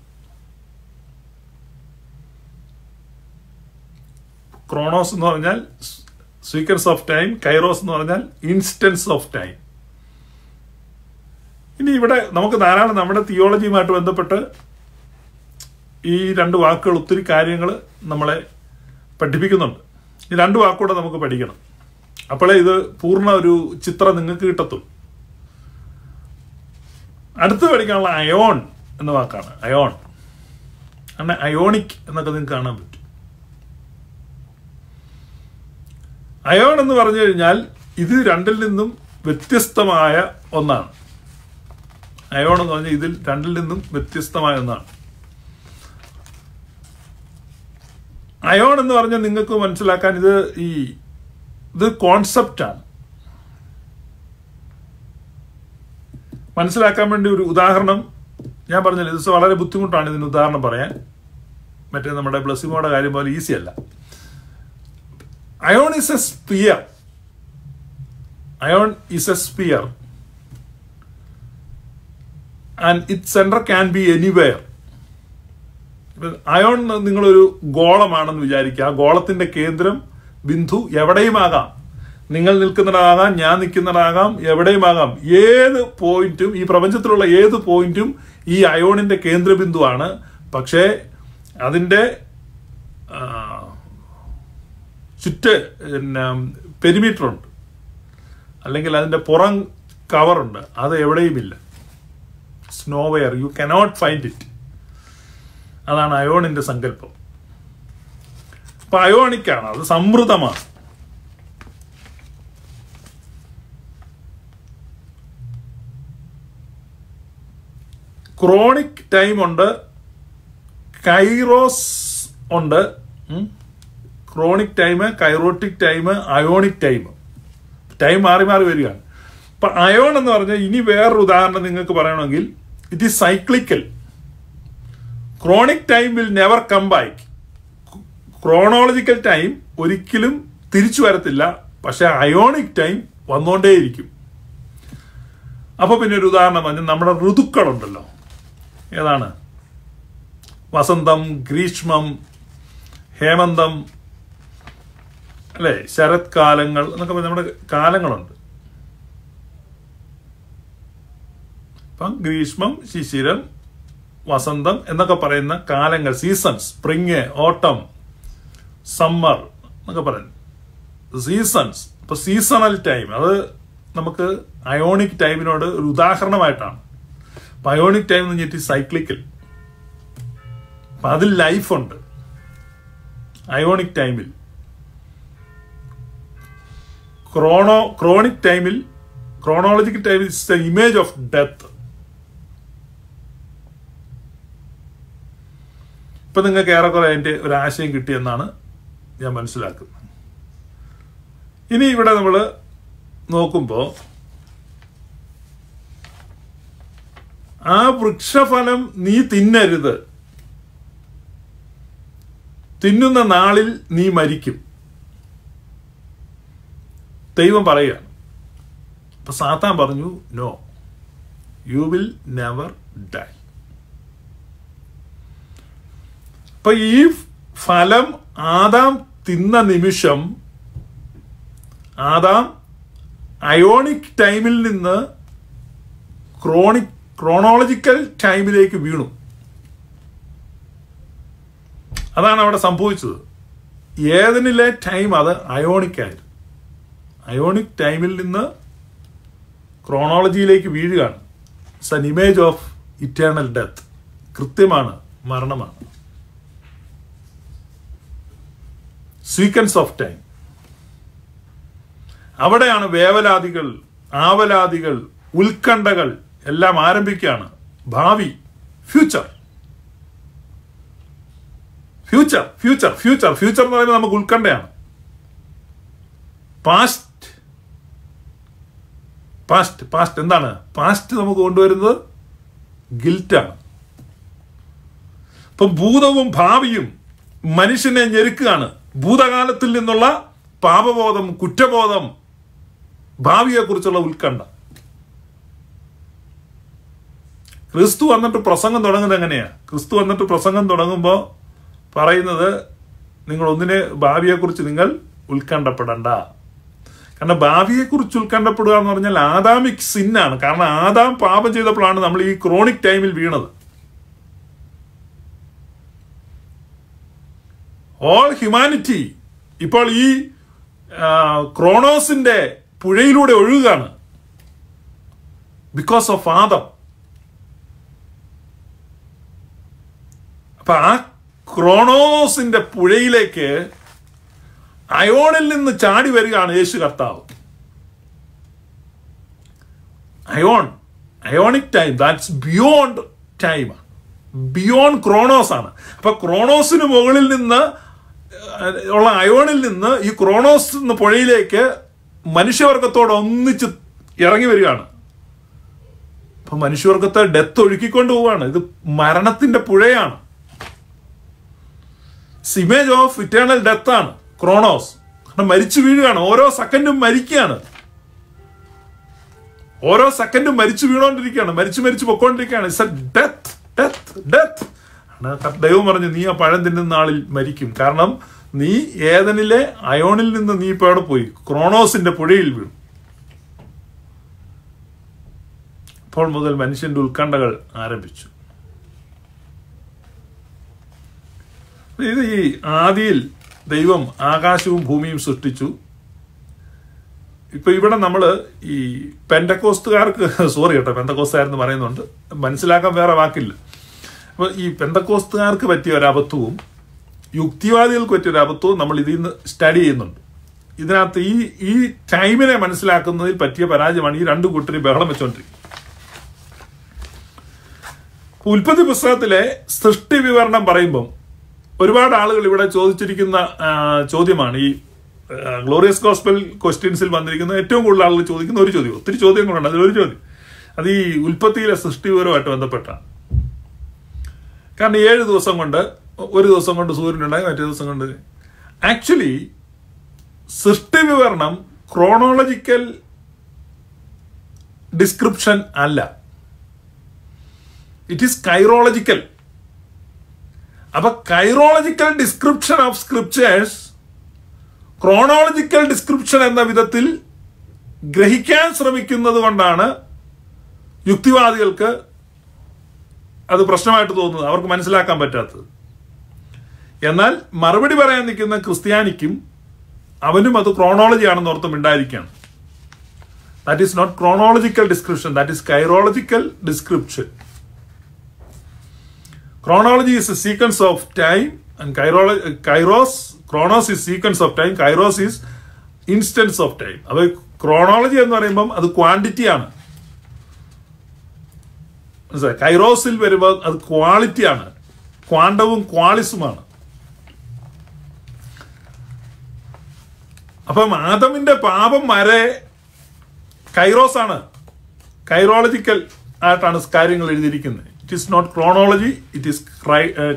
ക്രോണോസ് എന്ന് പറഞ്ഞാൽ സീക്വൻസ് ഓഫ് ടൈം കൈറോസ് എന്ന് പറഞ്ഞാൽ ഇൻസ്റ്റൻസ് ഓഫ് ടൈം ഇനി ഇവിടെ നമുക്ക് ധാരാളം നമ്മുടെ തിയോളജിയുമായിട്ട് ബന്ധപ്പെട്ട് ഈ രണ്ട് വാക്കുകൾ ഒത്തിരി കാര്യങ്ങൾ നമ്മളെ പഠിപ്പിക്കുന്നുണ്ട് ഈ രണ്ട് വാക്കുകൂടെ നമുക്ക് പഠിക്കണം അപ്പോഴേ ഇത് പൂർണ്ണ ഒരു ചിത്രം നിങ്ങൾക്ക് കിട്ടത്തുള്ളൂ അടുത്ത് പഠിക്കാനുള്ള അയോൺ എന്ന വാക്കാണ് അയോൺ അങ്ങനെ അയോണിക് എന്നൊക്കെ നിങ്ങൾക്ക് കാണാൻ പറ്റും അയോൺ എന്ന് പറഞ്ഞു കഴിഞ്ഞാൽ ഇത് രണ്ടിൽ നിന്നും വ്യത്യസ്തമായ ഒന്നാണ് അയോൺ എന്ന് പറഞ്ഞാൽ ഇതിൽ രണ്ടിൽ നിന്നും വ്യത്യസ്തമായ ഒന്നാണ് അയോൺ എന്ന് പറഞ്ഞാൽ നിങ്ങൾക്ക് മനസ്സിലാക്കാൻ ഇത് ഈ ഇത് കോൺസെപ്റ്റാണ് മനസ്സിലാക്കാൻ വേണ്ടി ഒരു ഉദാഹരണം ഞാൻ പറഞ്ഞില്ല ഇത് വളരെ ബുദ്ധിമുട്ടാണ് ഇതിന് ഉദാഹരണം പറയാൻ മറ്റേ നമ്മുടെ പ്ലസിമോയുടെ കാര്യം പോലെ ഈസി അല്ല aion is a sphere aion is a sphere and it centre can be anywhere aion നിങ്ങളൊരു ഗോളമാണെന്ന് വിചാരിക്കുക ആ ഗോളത്തിന്റെ കേന്ദ്രം ബിന്ദു എവിടെയുമാകാം നിങ്ങൾ നിൽക്കുന്നതാകാം ഞാൻ നിൽക്കുന്നിടാകാം എവിടെയുമാകാം ഏത് പോയിന്റും ഈ പ്രപഞ്ചത്തിലുള്ള ഏത് പോയിന്റും ഈ അയോണിന്റെ കേന്ദ്ര ബിന്ദുവാണ് പക്ഷേ അതിൻ്റെ ചുറ്റ് പിന്നെ ഉണ്ട് അല്ലെങ്കിൽ അതിൻ്റെ പുറം കവറുണ്ട് അത് എവിടെയും ഇല്ല nowhere you cannot find it അതാണ് അയോണിൻ്റെ സങ്കല്പം അപ്പം അയോണിക്കാണ് അത് സമൃദ്ധമാണ് ക്രോണിക് ടൈം ഉണ്ട് കൈറോസ് ഉണ്ട് chronic time kairotic time aionic time time മാറി മാറി വരികയാണ് അപ്പം അയോൺ എന്ന് പറഞ്ഞാൽ ഇനി വേറൊരു ഉദാഹരണം നിങ്ങൾക്ക് പറയണമെങ്കിൽ it is cyclical chronic time will never come back chronological time ഒരിക്കലും തിരിച്ചു വരത്തില്ല പക്ഷേ അയോണിക് ടൈം വന്നുകൊണ്ടേയിരിക്കും അപ്പോൾ പിന്നെ ഒരു ഉദാഹരണം പറഞ്ഞാൽ നമ്മുടെ ഋതുക്കളുണ്ടല്ലോ ഏതാണ് വസന്തം ഗ്രീഷ്മം ഹേമന്തം അല്ലേ ശരത് കാലങ്ങൾ എന്നൊക്കെ നമ്മുടെ കാലങ്ങളുണ്ട് ഇപ്പം ഗ്രീഷ്മം ശിശിരം വസന്തം എന്നൊക്കെ പറയുന്ന കാലങ്ങൾ സീസൺ സ്പ്രിങ് ഓട്ടം സമ്മർ എന്നൊക്കെ പറയുന്നത് സീസൺസ് ഇപ്പൊ സീസണൽ ടൈം അത് നമുക്ക് അയോണിക് ടൈമിനോട് ഒരു ഉദാഹരണമായിട്ടാണ് അപ്പൊ അയോണിക് ടൈം എന്ന് പറഞ്ഞിട്ട് സൈക്ലിക്കൽ അപ്പൊ അതിൽ ലൈഫുണ്ട് അയോണിക് ടൈമിൽ ക്രോണോ ക്രോണിക് ടൈമിൽ ക്രോണോളജിക്കൽ ടൈമിൽ it's the image of death ഇപ്പൊ നിങ്ങൾക്ക് ഏറെക്കുറെ അതിന്റെ ഒരു ആശയം കിട്ടിയെന്നാണ് ഞാൻ മനസ്സിലാക്കുന്നത് ഇനി ഇവിടെ നമ്മൾ നോക്കുമ്പോൾ ആ വൃക്ഷഫലം നീ തിന്നരുത് തിന്നുന്ന നാളിൽ നീ മരിക്കും ദൈവം പറയുക അപ്പൊ സാത്താൻ പറഞ്ഞു no you will never die അപ്പൊ ഈ ഫലം ആദാം തിന്ന നിമിഷം ആദാം അയോണിക് ടൈമിൽ നിന്ന് ക്രോണിക് ക്രോണോളജിക്കൽ ടൈമിലേക്ക് വീണു അതാണ് അവിടെ സംഭവിച്ചത് ഏതിനിലെ ടൈം അത് അയോണിക്കായിരുന്നു അയോണിക് ടൈമിൽ നിന്ന് ക്രോണോളജിയിലേക്ക് വീഴുകയാണ് ഇറ്റ്സ് അൻ ഇമേജ് ഓഫ് ഇറ്റേണൽ ഡെത്ത് കൃത്യമാണ് മരണമാണ് സീക്വൻസ് ഓഫ് ടൈം അവിടെയാണ് വേവലാദികൾ ആവലാദികൾ ഉത്കണ്ഠകൾ എല്ലാം ആരംഭിക്കുകയാണ് ഭാവി future future future future future എന്ന് പറയുമ്പോൾ നമുക്ക് ഉത്കണ്ഠയാണ് പാസ്റ്റ് പാസ്റ്റ് പാസ്റ്റ് എന്താണ് പാസ്റ്റ് നമുക്ക് കൊണ്ടുവരുന്നത് ഗിൽറ്റാണ് ഇപ്പം ഭൂതവും ഭാവിയും മനുഷ്യനെ ഞെരുക്കുകയാണ് ഭൂതകാലത്തിൽ നിന്നുള്ള പാപബോധം കുറ്റബോധം ഭാവിയെക്കുറിച്ചുള്ള ഉത്കണ്ഠ ക്രിസ്തു വന്നിട്ട് പ്രസംഗം തുടങ്ങുന്നത് എങ്ങനെയാ ക്രിസ്തു വന്നിട്ട് പ്രസംഗം തുടങ്ങുമ്പോൾ പറയുന്നത് നിങ്ങൾ ഒന്നിനെ ഭാവിയെക്കുറിച്ച് നിങ്ങൾ ഉത്കണ്ഠപ്പെടണ്ട കാരണം കുറിച്ച് ഉത്കണ്ഠപ്പെടുക എന്ന് പറഞ്ഞാൽ ആദാമിക് സിന്നാണ് കാരണം ആദാം പാപം ചെയ്തപ്പോഴാണ് നമ്മൾ ഈ ക്രോണിക് ടൈമിൽ വീണത് ഓൾ ഹ്യൂമാനിറ്റി ഇപ്പോൾ ഈ ക്രോണോസിന്റെ പുഴയിലൂടെ ഒഴുകുകയാണ് ബിക്കോസ് ഓഫ് ആദം അപ്പൊ ആ ക്രോണോസിന്റെ പുഴയിലേക്ക് അയോണിൽ നിന്ന് ചാടി വരികയാണ് യേശു കർത്താവ് aion aionic time that's beyond time beyond chronos ആണ് അപ്പൊ ക്രോണോസിന് മുകളിൽ നിന്ന് ഉള്ള അയോണിൽ നിന്ന് ഈ ക്രോണോസ് എന്ന പുഴയിലേക്ക് മനുഷ്യവർഗത്തോട് ഒന്നിച്ച് ഇറങ്ങി വരികയാണ് അപ്പൊ മനുഷ്യവർഗത്തെ ഡെത്ത് ഒഴുക്കിക്കൊണ്ട് പോവുകയാണ് ഇത് മരണത്തിന്റെ പുഴയാണ് സിമേജ് ഓഫ് ഇറ്റേണൽ ഡെത്താണ് ക്രോണോസ് കാരണം മരിച്ചു വീഴുകയാണ് ഓരോ സെക്കൻഡും മരിക്കുകയാണ് ഓരോ സെക്കൻഡും മരിച്ചു വീണോണ്ടിരിക്കുകയാണ് മരിച്ചു മരിച്ചു പൊക്കോണ്ടിരിക്കുകയാണ് it's a death death death ആണ് ദൈവം പറഞ്ഞു നീ ആ പഴം തിന്നുന്ന ആളിൽ മരിക്കും കാരണം നീ ഏതനിലെ അയോണിൽ നിന്ന് നീ ഇപ്പോൾ അവിടെ പോയി ക്രോണോസിന്റെ പുഴയിൽ വീണു അപ്പോൾ മുതൽ മനുഷ്യന്റെ ഉത്കണ്ഠകൾ ആരംഭിച്ചു ഇത് ഈ ആദിയിൽ ദൈവം ആകാശവും ഭൂമിയും സൃഷ്ടിച്ചു ഇപ്പൊ ഇവിടെ നമ്മൾ ഈ പെന്തക്കോസ്തുകാർക്ക് സോറി കേട്ടോ പെന്തക്കോസ്തുകാരെന്ന് പറയുന്നുണ്ട് മനസ്സിലാക്കാൻ വേറെ വാക്കില്ല അപ്പൊ ഈ പെന്തക്കോസ്തുകാർക്ക് പറ്റിയ അബദ്ധവും യുക്തിവാദികൾക്ക് പറ്റിയ ഒരു അബദ്ധവും നമ്മൾ ഇതിൽ നിന്ന് സ്റ്റഡി ചെയ്യുന്നുണ്ട് ഇതിനകത്ത് ഈ ഈ ടൈമിനെ മനസ്സിലാക്കുന്നതിൽ പറ്റിയ പരാജയമാണ് ഈ രണ്ട് കൂട്ടരും ബഹളം വെച്ചോണ്ടിരിക്കുന്നത് ഉൽപ്പത്തി പുസ്തകത്തിലെ സൃഷ്ടി വിവരണം പറയുമ്പം ഒരുപാട് ആളുകൾ ഇവിടെ ചോദിച്ചിരിക്കുന്ന ചോദ്യമാണ് ഈ ഗ്ലോറിയസ് ഗോസ്പൽ ക്വസ്റ്റ്യൻസിൽ വന്നിരിക്കുന്ന ഏറ്റവും കൂടുതൽ ആളുകൾ ചോദിക്കുന്ന ഒരു ചോദ്യം ഒത്തിരി ചോദ്യങ്ങളുണ്ട് അതിലൊരു ചോദ്യം അത് ഈ ഉൽപ്പത്തിയിലെ സൃഷ്ടിപരമായിട്ട് ബന്ധപ്പെട്ട കാരണം ഏഴ് ദിവസം കൊണ്ട് ഒരു ദിവസം കൊണ്ട് സൂര്യൻ ഉണ്ടായി മറ്റേ ദിവസം കൊണ്ട് ആക്ച്വലി സൃഷ്ടി വിവരണം ക്രോണോളജിക്കൽ ഡിസ്ക്രിപ്ഷൻ അല്ല ഇറ്റ് ഈസ് കൈറോളജിക്കൽ അപ്പൊ kairological description of scriptures chronological description എന്ന വിധത്തിൽ ഗ്രഹിക്കാൻ ശ്രമിക്കുന്നത് കൊണ്ടാണ് യുക്തിവാദികൾക്ക് അത് പ്രശ്നമായിട്ട് തോന്നുന്നത് അവർക്ക് മനസ്സിലാക്കാൻ പറ്റാത്തത് എന്നാൽ മറുപടി പറയാൻ നിൽക്കുന്ന ക്രിസ്ത്യാനിക്കും അവനും അത് ക്രോണോളജി ആണെന്ന് ഓർത്തും ഉണ്ടായിരിക്കണം that is not chronological description that is kairological description chronology is a sequence of time and kairology kairos chronos is sequence of time kairos is instance of time അത് ക്രോണോളജി എന്ന് പറയുമ്പം അത് ക്വാണ്ടിറ്റി ആണ് മനസ്സിലായി കൈറോസിൽ വരുമ്പോൾ അത് ക്വാളിറ്റി ആണ് ക്വാണ്ടവും ക്വാളിസുമാണ് അപ്പം ആദമിന്റെ പാപം വരെ കൈറോസ് ആണ് കൈറോളജിക്കൽ ആയിട്ടാണ് കാര്യങ്ങൾ എഴുതിയിരിക്കുന്നത് it is not chronology it is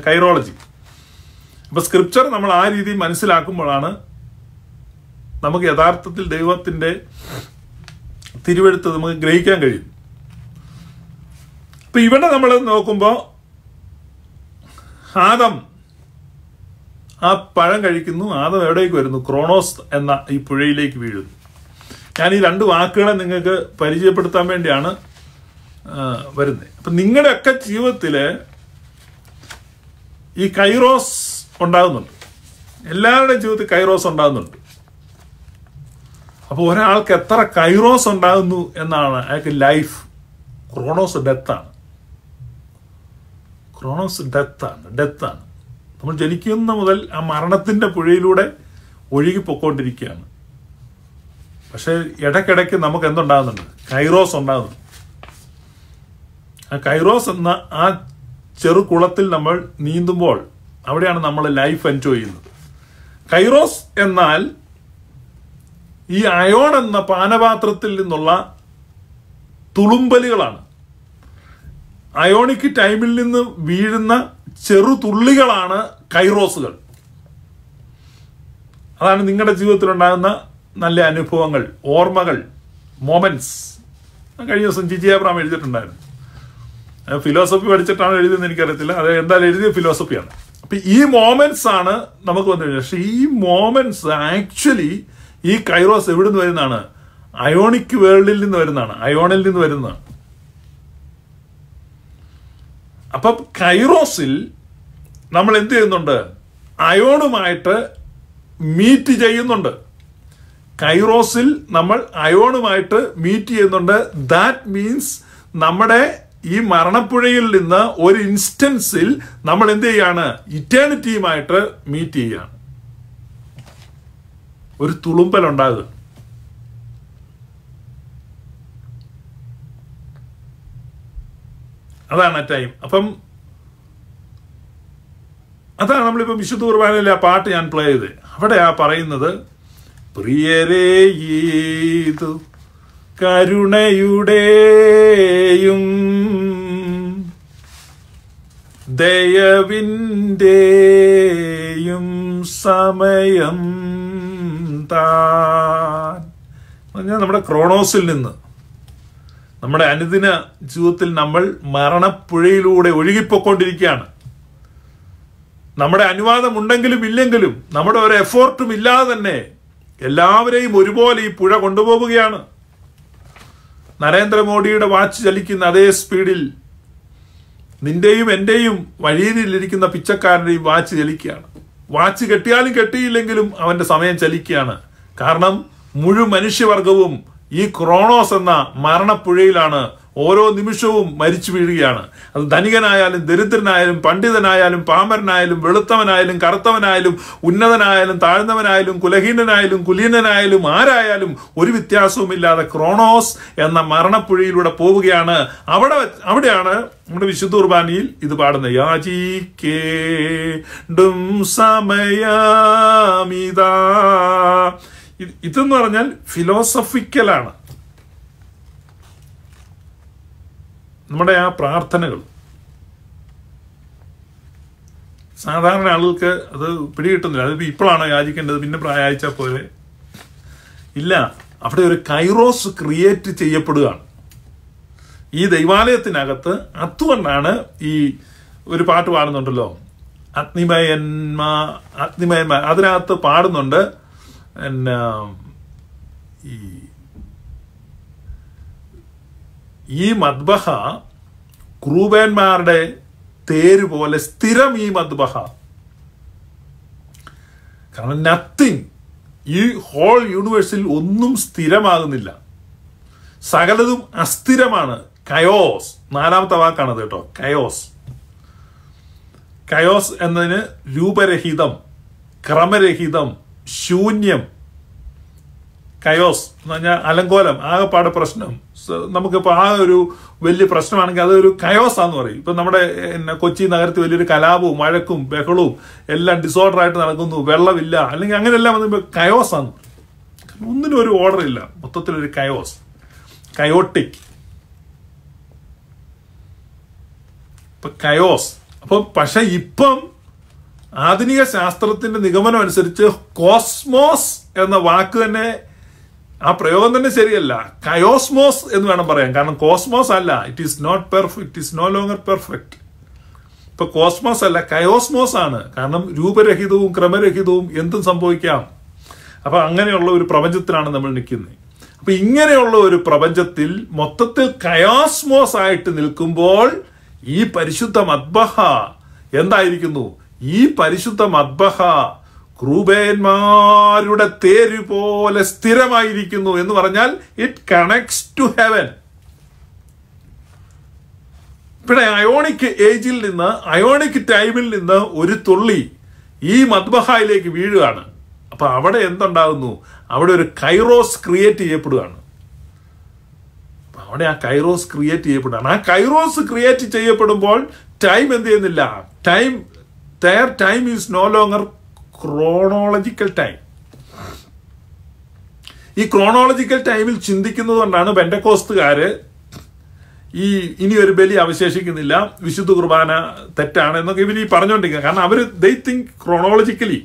kairology അപ്പം സ്ക്രിപ്ചർ നമ്മൾ ആ രീതിയിൽ മനസ്സിലാക്കുമ്പോഴാണ് നമുക്ക് യഥാർത്ഥത്തിൽ ദൈവത്തിൻ്റെ തിരുവെടുത്ത് നമുക്ക് ഗ്രഹിക്കാൻ കഴിയും അപ്പം ഇവിടെ നമ്മൾ നോക്കുമ്പോൾ ആദം ആ പഴം കഴിക്കുന്നു ആദം എവിടേക്ക് വരുന്നു ക്രോണോസ് എന്ന ഈ പുഴയിലേക്ക് വീഴുന്നു ഞാൻ ഈ രണ്ട് വാക്കുകളെ നിങ്ങൾക്ക് പരിചയപ്പെടുത്താൻ വേണ്ടിയാണ് വരുന്നത് അപ്പം നിങ്ങളുടെയൊക്കെ ജീവിതത്തിൽ ഈ കൈറോസ് ഉണ്ടാകുന്നുണ്ട് എല്ലാവരുടെയും ജീവിതത്തിൽ കൈറോസ് ഉണ്ടാകുന്നുണ്ട് അപ്പോൾ ഒരാൾക്ക് എത്ര കൈറോസ് ഉണ്ടാകുന്നു എന്നാണ് അയാൾക്ക് ലൈഫ് ക്രോണോസ് ഡെത്താണ് ക്രോണോസ് ഡെത്താണ് ഡെത്താണ് നമ്മൾ ജനിക്കുന്ന മുതൽ ആ മരണത്തിൻ്റെ പുഴയിലൂടെ ഒഴുകിപ്പൊക്കോണ്ടിരിക്കുകയാണ് പക്ഷേ ഇടയ്ക്കിടയ്ക്ക് നമുക്ക് എന്തുണ്ടാകുന്നുണ്ട് കൈറോസ് ഉണ്ടാകുന്നുണ്ട് ആ കൈറോസ് എന്ന ആ ചെറു കുളത്തിൽ നമ്മൾ നീന്തുമ്പോൾ അവിടെയാണ് നമ്മൾ ലൈഫ് എൻജോയ് ചെയ്യുന്നത് കൈറോസ് എന്നാൽ ഈ അയോൺ എന്ന പാനപാത്രത്തിൽ നിന്നുള്ള തുളുമ്പലുകളാണ് അയോണിക് ടൈമിൽ നിന്ന് വീഴുന്ന ചെറു തുള്ളികളാണ് കൈറോസുകൾ അതാണ് നിങ്ങളുടെ ജീവിതത്തിലുണ്ടാകുന്ന നല്ല അനുഭവങ്ങൾ ഓർമ്മകൾ മൊമെന്റ്സ് കഴിഞ്ഞ ദിവസം ജിജി അബ്രാം എഴുതിയിട്ടുണ്ടായിരുന്നു ഫിലോസഫി പഠിച്ചിട്ടാണ് എഴുതിയെന്ന് എനിക്കറിയത്തില്ല അത് എന്തായാലും എഴുതിയ ഫിലോസഫിയാണ് അപ്പൊ ഈ മോമെന്റ്സ് ആണ് നമുക്ക് വന്നു പക്ഷെ ഈ മോമെന്റ്സ് ആക്ച്വലി ഈ കൈറോസ് എവിടെ നിന്ന് വരുന്നതാണ് അയോണിക് വേൾഡിൽ നിന്ന് വരുന്നതാണ് അയോണിൽ നിന്ന് വരുന്ന അപ്പൊ കൈറോസിൽ നമ്മൾ എന്ത് ചെയ്യുന്നുണ്ട് അയോണുമായിട്ട് മീറ്റ് ചെയ്യുന്നുണ്ട് കൈറോസിൽ നമ്മൾ അയോണുമായിട്ട് മീറ്റ് ചെയ്യുന്നുണ്ട് ദാറ്റ് മീൻസ് നമ്മുടെ ഈ മരണപ്പുഴയിൽ നിന്ന് ഒരു ഇൻസ്റ്റൻസിൽ നമ്മൾ എന്ത് ചെയ്യാണ് ഇറ്റേണിറ്റിയുമായിട്ട് മീറ്റ് ചെയ്യുകയാണ് ഒരു തുളുമ്പൽ ഉണ്ടാകും അതാണ് ടൈം അപ്പം അതാണ് നമ്മളിപ്പോൾ വിശുദ്ധ കുർബാനയിലെ ആ പാട്ട് ഞാൻ പ്ലേ ചെയ്ത് അവിടെ ആ പറയുന്നത് പ്രിയരേ ഈതു കരുണയുടെയും ദയവിൻ്റെയും സമയം താൻ പറഞ്ഞാൽ നമ്മുടെ ക്രോണോസിൽ നിന്ന് നമ്മുടെ അനുദിന ജീവിതത്തിൽ നമ്മൾ മരണപ്പുഴയിലൂടെ ഒഴുകിപ്പോയിക്കൊണ്ടിരിക്കുകയാണ് നമ്മുടെ അനുവാദം ഉണ്ടെങ്കിലും ഇല്ലെങ്കിലും നമ്മുടെ ഒരു എഫോർട്ടും ഇല്ലാതെ തന്നെ എല്ലാവരെയും ഒരുപോലെ ഈ പുഴ കൊണ്ടുപോവുകയാണ് നരേന്ദ്രമോദിയുടെ വാച്ച് ചലിക്കുന്ന അതേ സ്പീഡിൽ നിന്റെയും എൻ്റെയും വഴിയിലിരിക്കുന്ന പിച്ചക്കാരൻ്റെയും വാച്ച് ചലിക്കുകയാണ് വാച്ച് കെട്ടിയാലും കെട്ടിയില്ലെങ്കിലും അവൻ്റെ സമയം ചലിക്കുകയാണ് കാരണം മുഴുവൻ മനുഷ്യവർഗവും ഈ ക്രോണോസ് എന്ന മരണപ്പുഴയിലാണ് ഓരോ നിമിഷവും മരിച്ചു വീഴുകയാണ് അത് ധനികനായാലും ദരിദ്രനായാലും പണ്ഡിതനായാലും പാമരനായാലും വെളുത്തവനായാലും കറുത്തവനായാലും ഉന്നതനായാലും താഴ്ന്നവനായാലും കുലഹീനനായാലും കുലീനനായാലും ആരായാലും ഒരു വ്യത്യാസവുമില്ലാതെ ക്രോണോസ് എന്ന മരണപ്പുഴയിലൂടെ പോവുകയാണ് അവിടെ അവിടെയാണ് നമ്മുടെ വിശുദ്ധ കുർബാനയിൽ ഇത് പാടുന്ന യാചിക്കേണ്ടും സമയാമിത ഇതെന്ന് പറഞ്ഞാൽ ഫിലോസഫിക്കലാണ് നമ്മുടെ ആ പ്രാർത്ഥനകൾ സാധാരണ ആളുകൾക്ക് അത് പിടികിട്ടുന്നില്ല അത് ഇപ്പോഴാണ് യാചിക്കേണ്ടത് പിന്നെ പ്രായച്ച പോലെ ഇല്ല അവിടെ ഒരു കൈറോസ് ക്രിയേറ്റ് ചെയ്യപ്പെടുകയാണ് ഈ ദൈവാലയത്തിനകത്ത് അതുകൊണ്ടാണ് ഈ ഒരു പാട്ട് പാടുന്നുണ്ടല്ലോ അഗ്നിമയന്മാ അഗ്നിമയന്മാർ അതിനകത്ത് പാടുന്നുണ്ട് എന്നാ ഈ ഈ മദ്ബഹ ക്രൂബേന്മാരുടെ തേര് പോലെ സ്ഥിരം ഈ മദ്ബഹ കാരണം നത്തിങ് ഈ ഹോൾ യൂണിവേഴ്സിൽ ഒന്നും സ്ഥിരമാകുന്നില്ല സകലതും അസ്ഥിരമാണ് കയോസ് നാലാമത്തെ വാക്കാണത് കേട്ടോ കയോസ് കയോസ് എന്നതിന് രൂപരഹിതം ക്രമരഹിതം ശൂന്യം കയോസ് എന്ന് പറഞ്ഞാൽ അലങ്കോലം ആകെപ്പാട് പ്രശ്നം നമുക്കിപ്പോൾ ആ ഒരു വലിയ പ്രശ്നമാണെങ്കിൽ അതൊരു കയോസാന്ന് പറയും ഇപ്പം നമ്മുടെ കൊച്ചി നഗരത്തിൽ വലിയൊരു കലാപവും മഴക്കും ബഹളവും എല്ലാം ഡിസോർഡർ ആയിട്ട് നടക്കുന്നു വെള്ളമില്ല അല്ലെങ്കിൽ അങ്ങനെയെല്ലാം വന്നപ്പോൾ കയോസാന്ന് ഒന്നിനും ഒരു ഓർഡർ ഇല്ല മൊത്തത്തിലൊരു കയോസ് കയോട്ടിക് ഇപ്പൊ കയോസ് അപ്പൊ പക്ഷെ ഇപ്പം ആധുനിക ശാസ്ത്രത്തിന്റെ നിഗമനം അനുസരിച്ച് കോസ്മോസ് എന്ന വാക്ക് തന്നെ ആ പ്രയോഗം തന്നെ ശരിയല്ല കയോസ്മോസ് എന്ന് വേണം പറയാൻ കാരണം കോസ്മോസ് അല്ല it is not perfect it is no longer perfect ഇപ്പൊ കോസ്മോസ് അല്ല കയോസ്മോസ് ആണ് കാരണം രൂപരഹിതവും ക്രമരഹിതവും എന്തും സംഭവിക്കാം അപ്പൊ അങ്ങനെയുള്ള ഒരു പ്രപഞ്ചത്തിലാണ് നമ്മൾ നിൽക്കുന്നത് അപ്പൊ ഇങ്ങനെയുള്ള ഒരു പ്രപഞ്ചത്തിൽ മൊത്തത്തിൽ കയോസ്മോസ് ആയിട്ട് നിൽക്കുമ്പോൾ ഈ പരിശുദ്ധ മദ്ബഹ എന്തായിരിക്കുന്നു ഈ പരിശുദ്ധ മദ്ബഹ ക്രൂബേന്മാരുടെ തേര് പോലെ സ്ഥിരമായിരിക്കുന്നു എന്ന് പറഞ്ഞാൽ ഇറ്റ് കണക്ട്സ് ടു ഹെവൻ പിന്നെ അയോണിക് ഏജിൽ നിന്ന് അയോണിക് ടൈമിൽ നിന്ന് ഒരു തുള്ളി ഈ മദ്ബഹായിലേക്ക് വീഴുകയാണ് അപ്പൊ അവിടെ എന്തുണ്ടാകുന്നു അവിടെ ഒരു കൈറോസ് ക്രിയേറ്റ് ചെയ്യപ്പെടുകയാണ് അവിടെ ആ കൈറോസ് ക്രിയേറ്റ് ചെയ്യപ്പെടുകയാണ് ആ കൈറോസ് ക്രിയേറ്റ് ചെയ്യപ്പെടുമ്പോൾ ടൈം എന്ത് ചെയ്യുന്നില്ല ടൈം ടയർ time is no longer chronological time ഈ ക്രോണോളജിക്കൽ ടൈമിൽ ചിന്തിക്കുന്നത് കൊണ്ടാണ് ബെൻഡക്കോസ്തുകാർ ഈ ഇനി ഒരു ബലി അവശേഷിക്കുന്നില്ല വിശുദ്ധ കുർബാന തെറ്റാണ് എന്നൊക്കെ ഇവർ ഈ പറഞ്ഞുകൊണ്ടിരിക്കുക കാരണം അവർ ദൈ തിങ്ക് ക്രോണോളജിക്കലി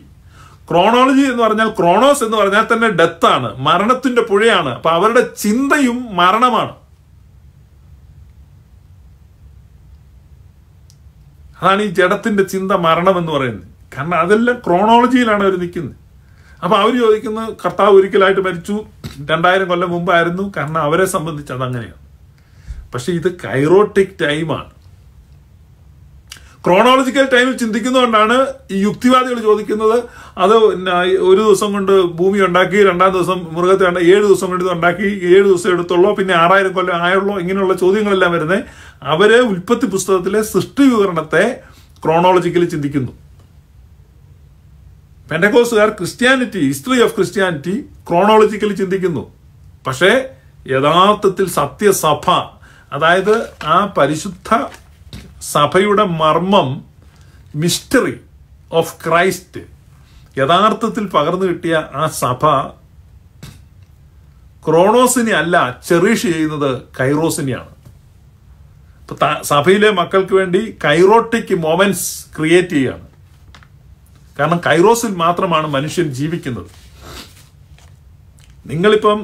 ക്രോണോളജി എന്ന് പറഞ്ഞാൽ ക്രോണോസ് എന്ന് പറഞ്ഞാൽ തന്നെ ഡെത്താണ് മരണത്തിന്റെ പുഴയാണ് അപ്പൊ അവരുടെ ചിന്തയും മരണമാണ് അതാണ് ഈ ജഡത്തിന്റെ ചിന്ത മരണം എന്ന് പറയുന്നത് കാരണം അതെല്ലാം ക്രോണോളജിയിലാണ് അവർ നിൽക്കുന്നത് അപ്പോൾ അവർ ചോദിക്കുന്ന കർത്താവ് ഒരിക്കലായിട്ട് മരിച്ചു രണ്ടായിരം കൊല്ലം മുമ്പായിരുന്നു കാരണം അവരെ സംബന്ധിച്ച് അതങ്ങനെയാണ് പക്ഷേ ഇത് കൈറോട്ടിക് ടൈമാണ് ക്രോണോളജിക്കൽ ടൈമിൽ ചിന്തിക്കുന്നതുകൊണ്ടാണ് ഈ യുക്തിവാദികൾ ചോദിക്കുന്നത് അത് ഒരു ദിവസം കൊണ്ട് ഭൂമി ഉണ്ടാക്കി രണ്ടാം ദിവസം മൃഗത്തെ ഏഴ് ദിവസം കൊണ്ട് ഇത് ഉണ്ടാക്കി ഏഴ് ദിവസം എടുത്തുള്ളൂ പിന്നെ ആറായിരം കൊല്ലം ആയുള്ളൂ ഇങ്ങനെയുള്ള ചോദ്യങ്ങളെല്ലാം വരുന്നത് അവർ ഉൽപ്പത്തി പുസ്തകത്തിലെ സൃഷ്ടി വിവരണത്തെ ക്രോണോളജിക്കലി ചിന്തിക്കുന്നു പെൻഡകോസുകാർ Christianity history of Christianity chronologically ചിന്തിക്കുന്നു പക്ഷേ യഥാർത്ഥത്തിൽ സത്യസഭ അതായത് ആ പരിശുദ്ധ സഭയുടെ മർമ്മം മിസ്റ്ററി ഓഫ് ക്രൈസ്റ്റ് യഥാർത്ഥത്തിൽ പകർന്നു കിട്ടിയ ആ സഭ ക്രോണോസിനെ അല്ല ചെറീഷ് ചെയ്യുന്നത് കൈറോസിനെയാണ് സഭയിലെ മക്കൾക്ക് വേണ്ടി കൈറോട്ടിക് മൊമെന്റ്സ് ക്രിയേറ്റ് ചെയ്യുകയാണ് കാരണം കൈറോസിൽ മാത്രമാണ് മനുഷ്യൻ ജീവിക്കുന്നത് നിങ്ങളിപ്പം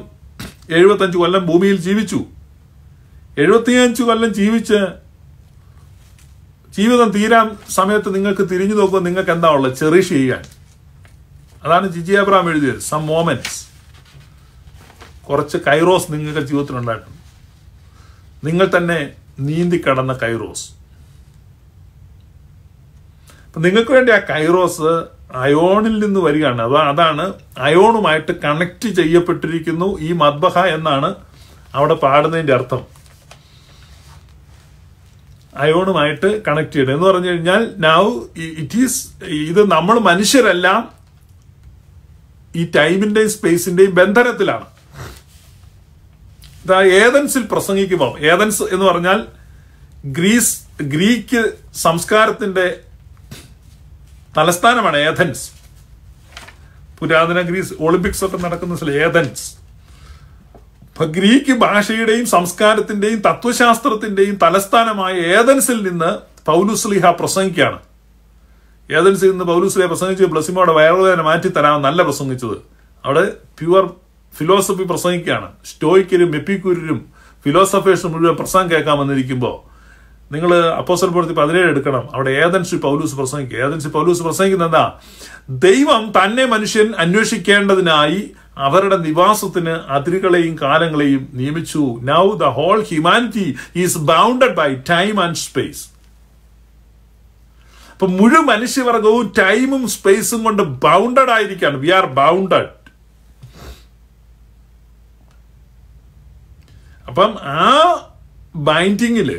എഴുപത്തഞ്ച് കൊല്ലം ഭൂമിയിൽ ജീവിച്ചു എഴുപത്തിയഞ്ച് കൊല്ലം ജീവിച്ച് ജീവിതം തീരാൻ സമയത്ത് നിങ്ങൾക്ക് തിരിഞ്ഞു നോക്കുമ്പോൾ നിങ്ങൾക്ക് എന്താ ഉള്ളത് ചെറിഷ് ചെയ്യാൻ അതാണ് ജിജി അബ്രാം എഴുതിയത് സം മോമെന്റ്സ് കുറച്ച് കൈറോസ് നിങ്ങളുടെ ജീവിതത്തിൽ ഉണ്ടായിട്ടുണ്ട് നിങ്ങൾ തന്നെ നീന്തി കടന്ന കൈറോസ് അപ്പം നിങ്ങൾക്ക് വേണ്ടി ആ കൈറോസ് അയോണിൽ നിന്ന് വരികയാണ് അത് അതാണ് അയോണുമായിട്ട് കണക്ട് ചെയ്യപ്പെട്ടിരിക്കുന്നു ഈ മദ്ബഹ എന്നാണ് അവിടെ പാടുന്നതിൻ്റെ അർത്ഥം അയോണുമായിട്ട് കണക്ട് ചെയ്യണം എന്ന് പറഞ്ഞു കഴിഞ്ഞാൽ നൗ ഇറ്റ് ഈസ് ഇത് നമ്മൾ മനുഷ്യരെല്ലാം ഈ ടൈമിൻ്റെയും സ്പേസിൻ്റെയും ബന്ധനത്തിലാണ് ഇതാ ഏതൻസിൽ പ്രസംഗിക്കുമ്പോൾ ഏതൻസ് എന്ന് പറഞ്ഞാൽ ഗ്രീസ് ഗ്രീക്ക് സംസ്കാരത്തിൻ്റെ തലസ്ഥാനമാണ് ഏഥൻസ് പുരാതന ഗ്രീസ് ഒളിമ്പിക്സ് ഒക്കെ നടക്കുന്ന സ്ഥലം ഏഥൻസ് ഇപ്പൊ ഗ്രീക്ക് ഭാഷയുടെയും സംസ്കാരത്തിന്റെയും തത്വശാസ്ത്രത്തിന്റെയും തലസ്ഥാനമായ ഏതൻസിൽ നിന്ന് പൗലുസ്ലിഹ പ്രസംഗിക്കുകയാണ് ഏതൻസിൽ നിന്ന് പൗലുസ്ലിഹ പ്രസംഗിച്ച് ബ്ലസിമോടെ വയറുവേദന മാറ്റി നല്ല പ്രസംഗിച്ചത് അവിടെ പ്യുവർ ഫിലോസഫി പ്രസംഗിക്കുകയാണ് സ്റ്റോയിക്കരും മെപ്പിക്കുരും ഫിലോസഫേഴ്സ് മുഴുവൻ പ്രസംഗം കേൾക്കാൻ വന്നിരിക്കുമ്പോൾ നിങ്ങൾ അപ്പോസൽ പ്രവൃത്തി പതിനേഴ് എടുക്കണം അവിടെ ഏതൻസി പൗലൂസ് പ്രസംഗിക്കുക ഏതൻസി പൗലൂസ് പ്രസംഗിക്കുന്നത് എന്താ ദൈവം തന്നെ മനുഷ്യൻ അന്വേഷിക്കേണ്ടതിനായി അവരുടെ നിവാസത്തിന് അതിരുകളെയും കാലങ്ങളെയും നിയമിച്ചു now the whole humanity is bounded by time and space അപ്പൊ മുഴുവൻ മനുഷ്യവർഗവും ടൈമും സ്പേസും കൊണ്ട് ബൗണ്ടഡ് ആയിരിക്കാണ് വി ആർ ബൗണ്ടഡ് അപ്പം ആ ബൈൻഡിങ്ങിൽ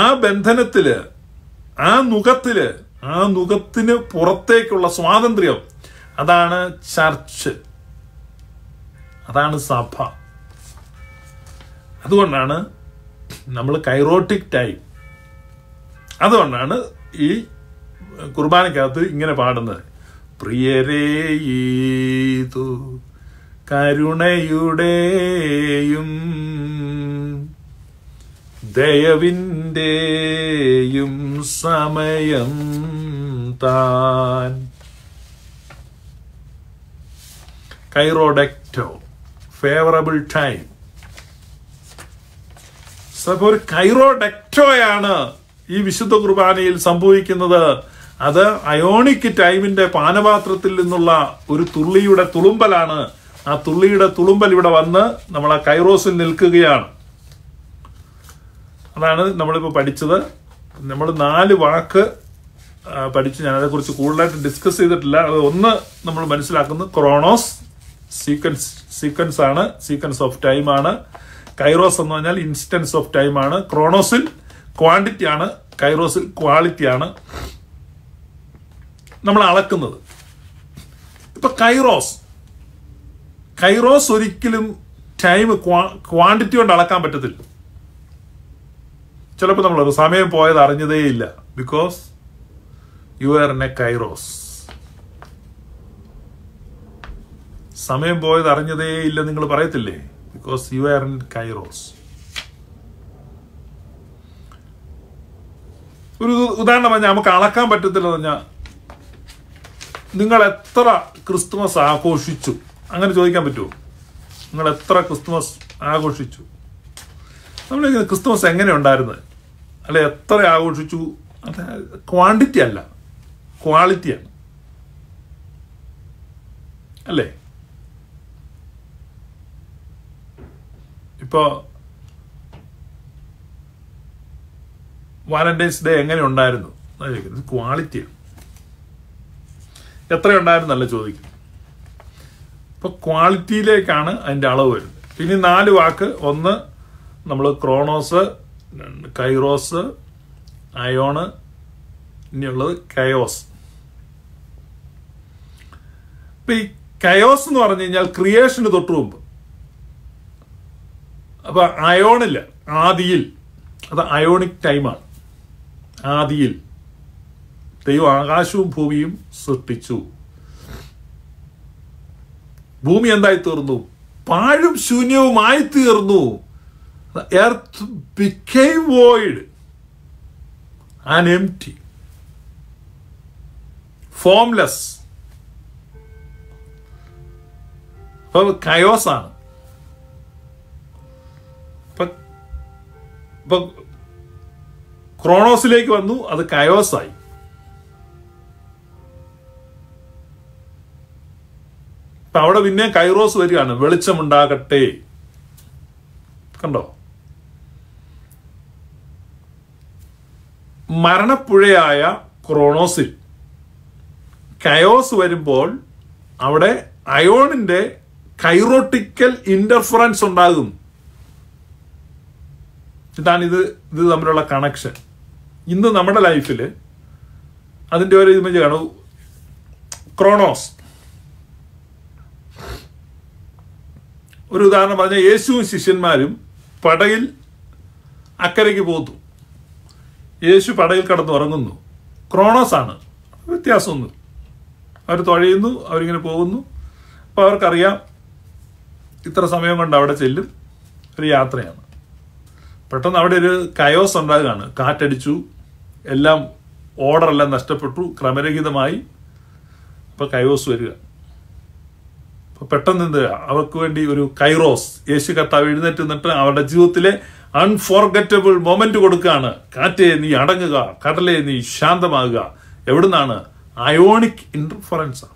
ആ ബന്ധനത്തില് ആ നുഖത്തില് ആ നുഖത്തിന് പുറത്തേക്കുള്ള സ്വാതന്ത്ര്യം അതാണ് ചർച്ച് അതാണ് സഭ അതുകൊണ്ടാണ് നമ്മൾ കൈറോട്ടിക് ടൈം അതുകൊണ്ടാണ് ഈ കുർബാനക്കകത്ത് ഇങ്ങനെ പാടുന്നത് പ്രിയരേതു കരുണയുടെയും ദയവിൻ്റെയും സമയം താൻ കൈറോഡക്റ്റോ ഫേവറബിൾ ടൈം സഭ ഒരു കൈറോഡക്റ്റോയാണ് ഈ വിശുദ്ധ കുർബാനയിൽ സംഭവിക്കുന്നത് അത് അയോണിക് ടൈമിന്റെ പാനപാത്രത്തിൽ നിന്നുള്ള ഒരു തുള്ളിയുടെ തുളുമ്പലാണ് ആ തുള്ളിയുടെ തുളുമ്പൽ ഇവിടെ വന്ന് നമ്മൾ ആ കൈറോസിൽ നിൽക്കുകയാണ് അതാണ് നമ്മളിപ്പോൾ പഠിച്ചത് നമ്മൾ നാല് വാക്ക് പഠിച്ച് ഞാനതേക്കുറിച്ച് കൂടുതലായിട്ട് ഡിസ്കസ് ചെയ്തിട്ടില്ല അത് ഒന്ന് നമ്മൾ മനസ്സിലാക്കുന്നത് ക്രോണോസ് സീക്വൻസ് സീക്വൻസ് ആണ് സീക്വൻസ് ഓഫ് ടൈം ആണ് കൈറോസ് എന്ന് പറഞ്ഞാൽ ഇൻസ്റ്റൻസ് ഓഫ് ടൈം ആണ് ക്രോണോസിൽ ക്വാണ്ടിറ്റി ആണ് കൈറോസിൽ ക്വാളിറ്റി ആണ് നമ്മൾ അളക്കുന്നത് ഇപ്പൊ കൈറോസ് കൈറോസ് ഒരിക്കലും ടൈം ക്വാണ്ടിറ്റി കൊണ്ട് അളക്കാൻ പറ്റത്തില്ല ചിലപ്പോൾ നമ്മൾ സമയം പോയത് അറിഞ്ഞതേ ഇല്ല because you are in a kairos സമയം പോയത് അറിഞ്ഞതേ ഇല്ല നിങ്ങൾ പറയത്തില്ലേ because you are in kairos ഒരു ഉദാഹരണം പറഞ്ഞാൽ നമുക്ക് അളക്കാൻ പറ്റത്തില്ല പറഞ്ഞാൽ നിങ്ങൾ എത്ര ക്രിസ്തുമസ് ആഘോഷിച്ചു അങ്ങനെ ചോദിക്കാൻ പറ്റുമോ നിങ്ങൾ എത്ര ക്രിസ്തുമസ് ആഘോഷിച്ചു നമ്മൾ ക്രിസ്തുമസ് എങ്ങനെ അല്ല എത്ര ആഘോഷിച്ചു അത് ക്വാണ്ടിറ്റി അല്ല ക്വാളിറ്റിയാണ് അല്ലേ ഇപ്പോൾ വാലന്റൈൻസ് ഡേ എങ്ങനെ ഉണ്ടായിരുന്നു ചോദിക്കുന്നത് ക്വാളിറ്റിയാണ് അല്ല ചോദിക്കുന്നത് ഇപ്പൊ ക്വാളിറ്റിയിലേക്കാണ് അതിന്റെ അളവ് വരുന്നത് പിന്നെ നാല് വാക്ക് ഒന്ന് നമ്മൾ ക്രോണോസ് കൈറോസ് അയോണ് ഇനിയുള്ളത് കയോസ് ഇപ്പം ഈ കയോസ് എന്ന് പറഞ്ഞു കഴിഞ്ഞാൽ ക്രിയേഷന് തൊട്ട് മുമ്പ് അപ്പം അയോണില്ല ആദിയിൽ അത് അയോണിക് ടൈമാണ് ആദിയിൽ ദൈവം ആകാശവും ഭൂമിയും സൃഷ്ടിച്ചു ഭൂമി എന്തായി തീർന്നു പാഴും ശൂന്യവുമായി തീർന്നു The earth became void and empty, formless. അപ്പോൾ കയോസ് ആണ് ഇപ്പൊ ക്രോണോസിലേക്ക് വന്നു അത് കയോസായി ഇപ്പൊ അവിടെ പിന്നെ കൈറോസ് വരികയാണ് വെളിച്ചമുണ്ടാകട്ടെ കണ്ടോ മരണപ്പുഴയായ ക്രോണോസിൽ കയോസ് വരുമ്പോൾ അവിടെ അയോണിന്റെ കൈറോട്ടിക്കൽ ഇന്റർഫറൻസ് ഉണ്ടാകും ഇതാണ് ഇത് ഇത് തമ്മിലുള്ള കണക്ഷൻ ഇന്ന് നമ്മുടെ ലൈഫിൽ അതിൻ്റെ ഒരു ഇമേജ് കാണും ക്രോണോസ് ഒരു ഉദാഹരണം പറഞ്ഞാൽ യേശുവും ശിഷ്യന്മാരും പടയിൽ അക്കരയ്ക്ക് പോത്തു യേശു പടയിൽ കടന്ന് ഉറങ്ങുന്നു ക്രോണോസ് ആണ് വ്യത്യാസമൊന്നും അവർ തുഴയുന്നു അവരിങ്ങനെ പോകുന്നു അപ്പോൾ അവർക്കറിയാം ഇത്ര സമയം കൊണ്ട് അവിടെ ചെല്ലും ഒരു യാത്രയാണ് പെട്ടെന്ന് അവിടെ ഒരു കയോസ് ഉണ്ടാകുകയാണ് കാറ്റടിച്ചു എല്ലാം ഓർഡർ എല്ലാം നഷ്ടപ്പെട്ടു ക്രമരഹിതമായി അപ്പോൾ കയോസ് വരിക അപ്പോൾ പെട്ടെന്ന് എന്ത് അവർക്ക് വേണ്ടി ഒരു കൈറോസ് യേശു കർത്താവ് എഴുന്നേറ്റ് നിന്നിട്ട് അവരുടെ ജീവിതത്തിലെ അൺഫോർഗറ്റബിൾ മൊമെന്റ് കൊടുക്കുകയാണ് കാറ്റേ നീ അടങ്ങുക കടലെ നീ ശാന്തമാകുക എവിടുന്നാണ് അയോണിക് ഇൻഫറൻസ്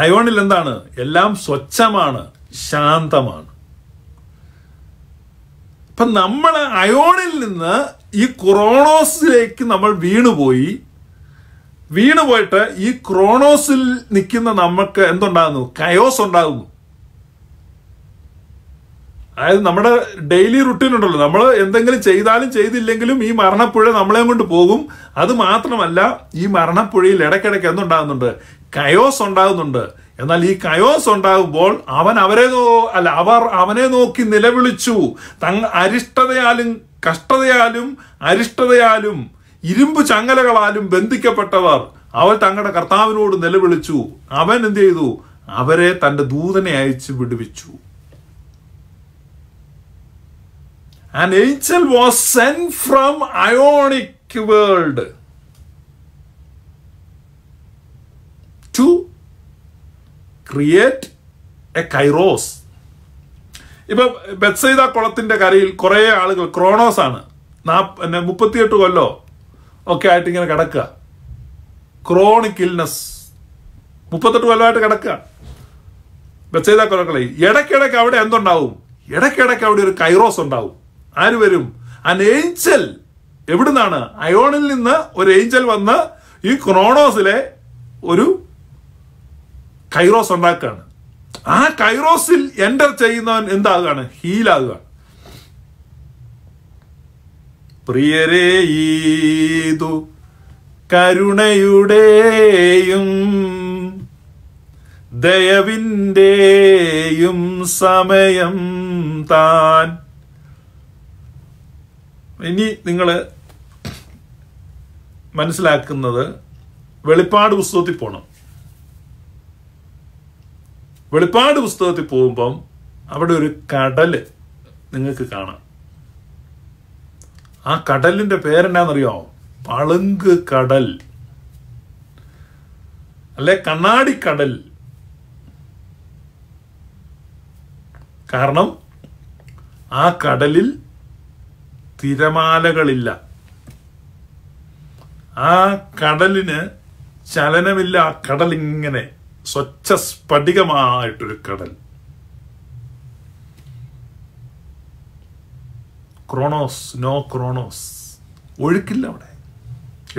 അയോണിൽ എന്താണ് എല്ലാം സ്വച്ഛമാണ് ശാന്തമാണ് അപ്പൊ നമ്മൾ അയോണിൽ നിന്ന് ഈ ക്രോണോസിലേക്ക് നമ്മൾ വീണുപോയി വീണുപോയിട്ട് ഈ ക്രോണോസിൽ നിൽക്കുന്ന നമുക്ക് എന്തുണ്ടാകുന്നു കയോസ് ഉണ്ടാകുന്നു അതായത് നമ്മുടെ ഡെയിലി റുട്ടീൻ ഉണ്ടല്ലോ നമ്മൾ എന്തെങ്കിലും ചെയ്താലും ചെയ്തില്ലെങ്കിലും ഈ മരണപ്പുഴ നമ്മളെ കൊണ്ട് പോകും അത് മാത്രമല്ല ഈ മരണപ്പുഴയിൽ ഇടയ്ക്കിടയ്ക്ക് എന്തുണ്ടാകുന്നുണ്ട് കയോസ് ഉണ്ടാകുന്നുണ്ട് എന്നാൽ ഈ കയോസ് ഉണ്ടാകുമ്പോൾ അവൻ അവരെ നോ അല്ല അവർ അവനെ നോക്കി നിലവിളിച്ചു തങ്ങ അരിഷ്ടതയാലും കഷ്ടതയാലും അരിഷ്ടതയാലും ഇരുമ്പ് ചങ്ങലകളാലും ബന്ധിക്കപ്പെട്ടവർ അവൾ തങ്ങളുടെ കർത്താവിനോട് നിലവിളിച്ചു അവൻ എന്ത് ചെയ്തു അവരെ തന്റെ ദൂതനെ അയച്ച് വിടുവിച്ചു an angel was sent from Ionic world to create a kairos ഇപ്പൊ ബെത്സൈദ കുളത്തിന്റെ കരയിൽ കുറെ ആളുകൾ ക്രോണോസ് ആണ് മുപ്പത്തിയെട്ട് കൊല്ലോ ഒക്കെ ആയിട്ട് ഇങ്ങനെ കിടക്കുക ക്രോണിക് ഇൽനസ് മുപ്പത്തെട്ട് കൊല്ലമായിട്ട് കിടക്കുക ബെത്സൈദ കൊലക്കളയിൽ ഇടയ്ക്കിടയ്ക്ക് അവിടെ എന്തുണ്ടാവും ഇടയ്ക്കിടയ്ക്ക് അവിടെ ഒരു കൈറോസ് ഉണ്ടാവും ആര് വരും അൻ ഏഞ്ചൽ എവിടുന്നാണ് അയോണിൽ നിന്ന് ഒരു ഏഞ്ചൽ വന്ന് ഈ ക്രോണോസിലെ ഒരു കൈറോസ് ഉണ്ടാക്കുകയാണ് ആ കൈറോസിൽ എൻ്റർ ചെയ്യുന്നവൻ എന്താകുകയാണ് ഹീലാകുക പ്രിയരേ ഈതു കരുണയുടെയും ദയവിൻ്റെയും സമയം താൻ ഇനി നിങ്ങൾ മനസ്സിലാക്കുന്നത് വെളിപ്പാട് പുസ്തകത്തിൽ പോകണം വെളിപ്പാട് പുസ്തകത്തിൽ പോകുമ്പം അവിടെ ഒരു കടല് നിങ്ങൾക്ക് കാണാം ആ കടലിന്റെ പേരെന്താണെന്നറിയോ പളുങ്ക് കടൽ അല്ലെ കടൽ കാരണം ആ കടലിൽ തിരമാലകളില്ല ആ കടലിന് ചലനമില്ല ആ കടൽ ഇങ്ങനെ സ്വച്ഛസ്ഫടികമായിട്ടൊരു കടൽ ക്രോണോസ് നോ ക്രോണോസ് ഒഴുക്കില്ല അവിടെ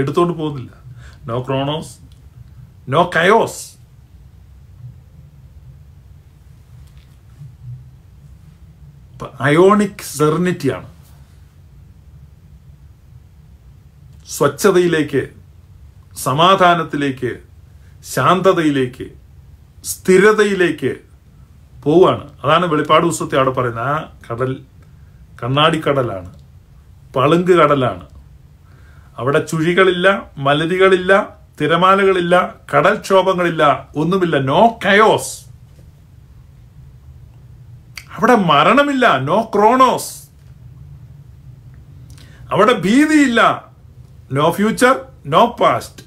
എടുത്തോണ്ട് പോകുന്നില്ല no chronos no chaos aionic സെറിനിറ്റിയാണ് സ്വച്ഛതയിലേക്ക് സമാധാനത്തിലേക്ക് ശാന്തതയിലേക്ക് സ്ഥിരതയിലേക്ക് പോവുകയാണ് അതാണ് വെളിപ്പാട് ദിവസത്തെ അവിടെ പറയുന്നത് ആ കടൽ കണ്ണാടിക്കടലാണ് പളുങ്ക് കടലാണ് അവിടെ ചുഴികളില്ല മലരികളില്ല തിരമാലകളില്ല കടൽക്ഷോഭങ്ങളില്ല ഒന്നുമില്ല നോ കയോസ് അവിടെ മരണമില്ല നോ ക്രോണോസ് അവിടെ ഭീതിയില്ല നോ ഫ്യൂച്ചർ നോ പാസ്റ്റ്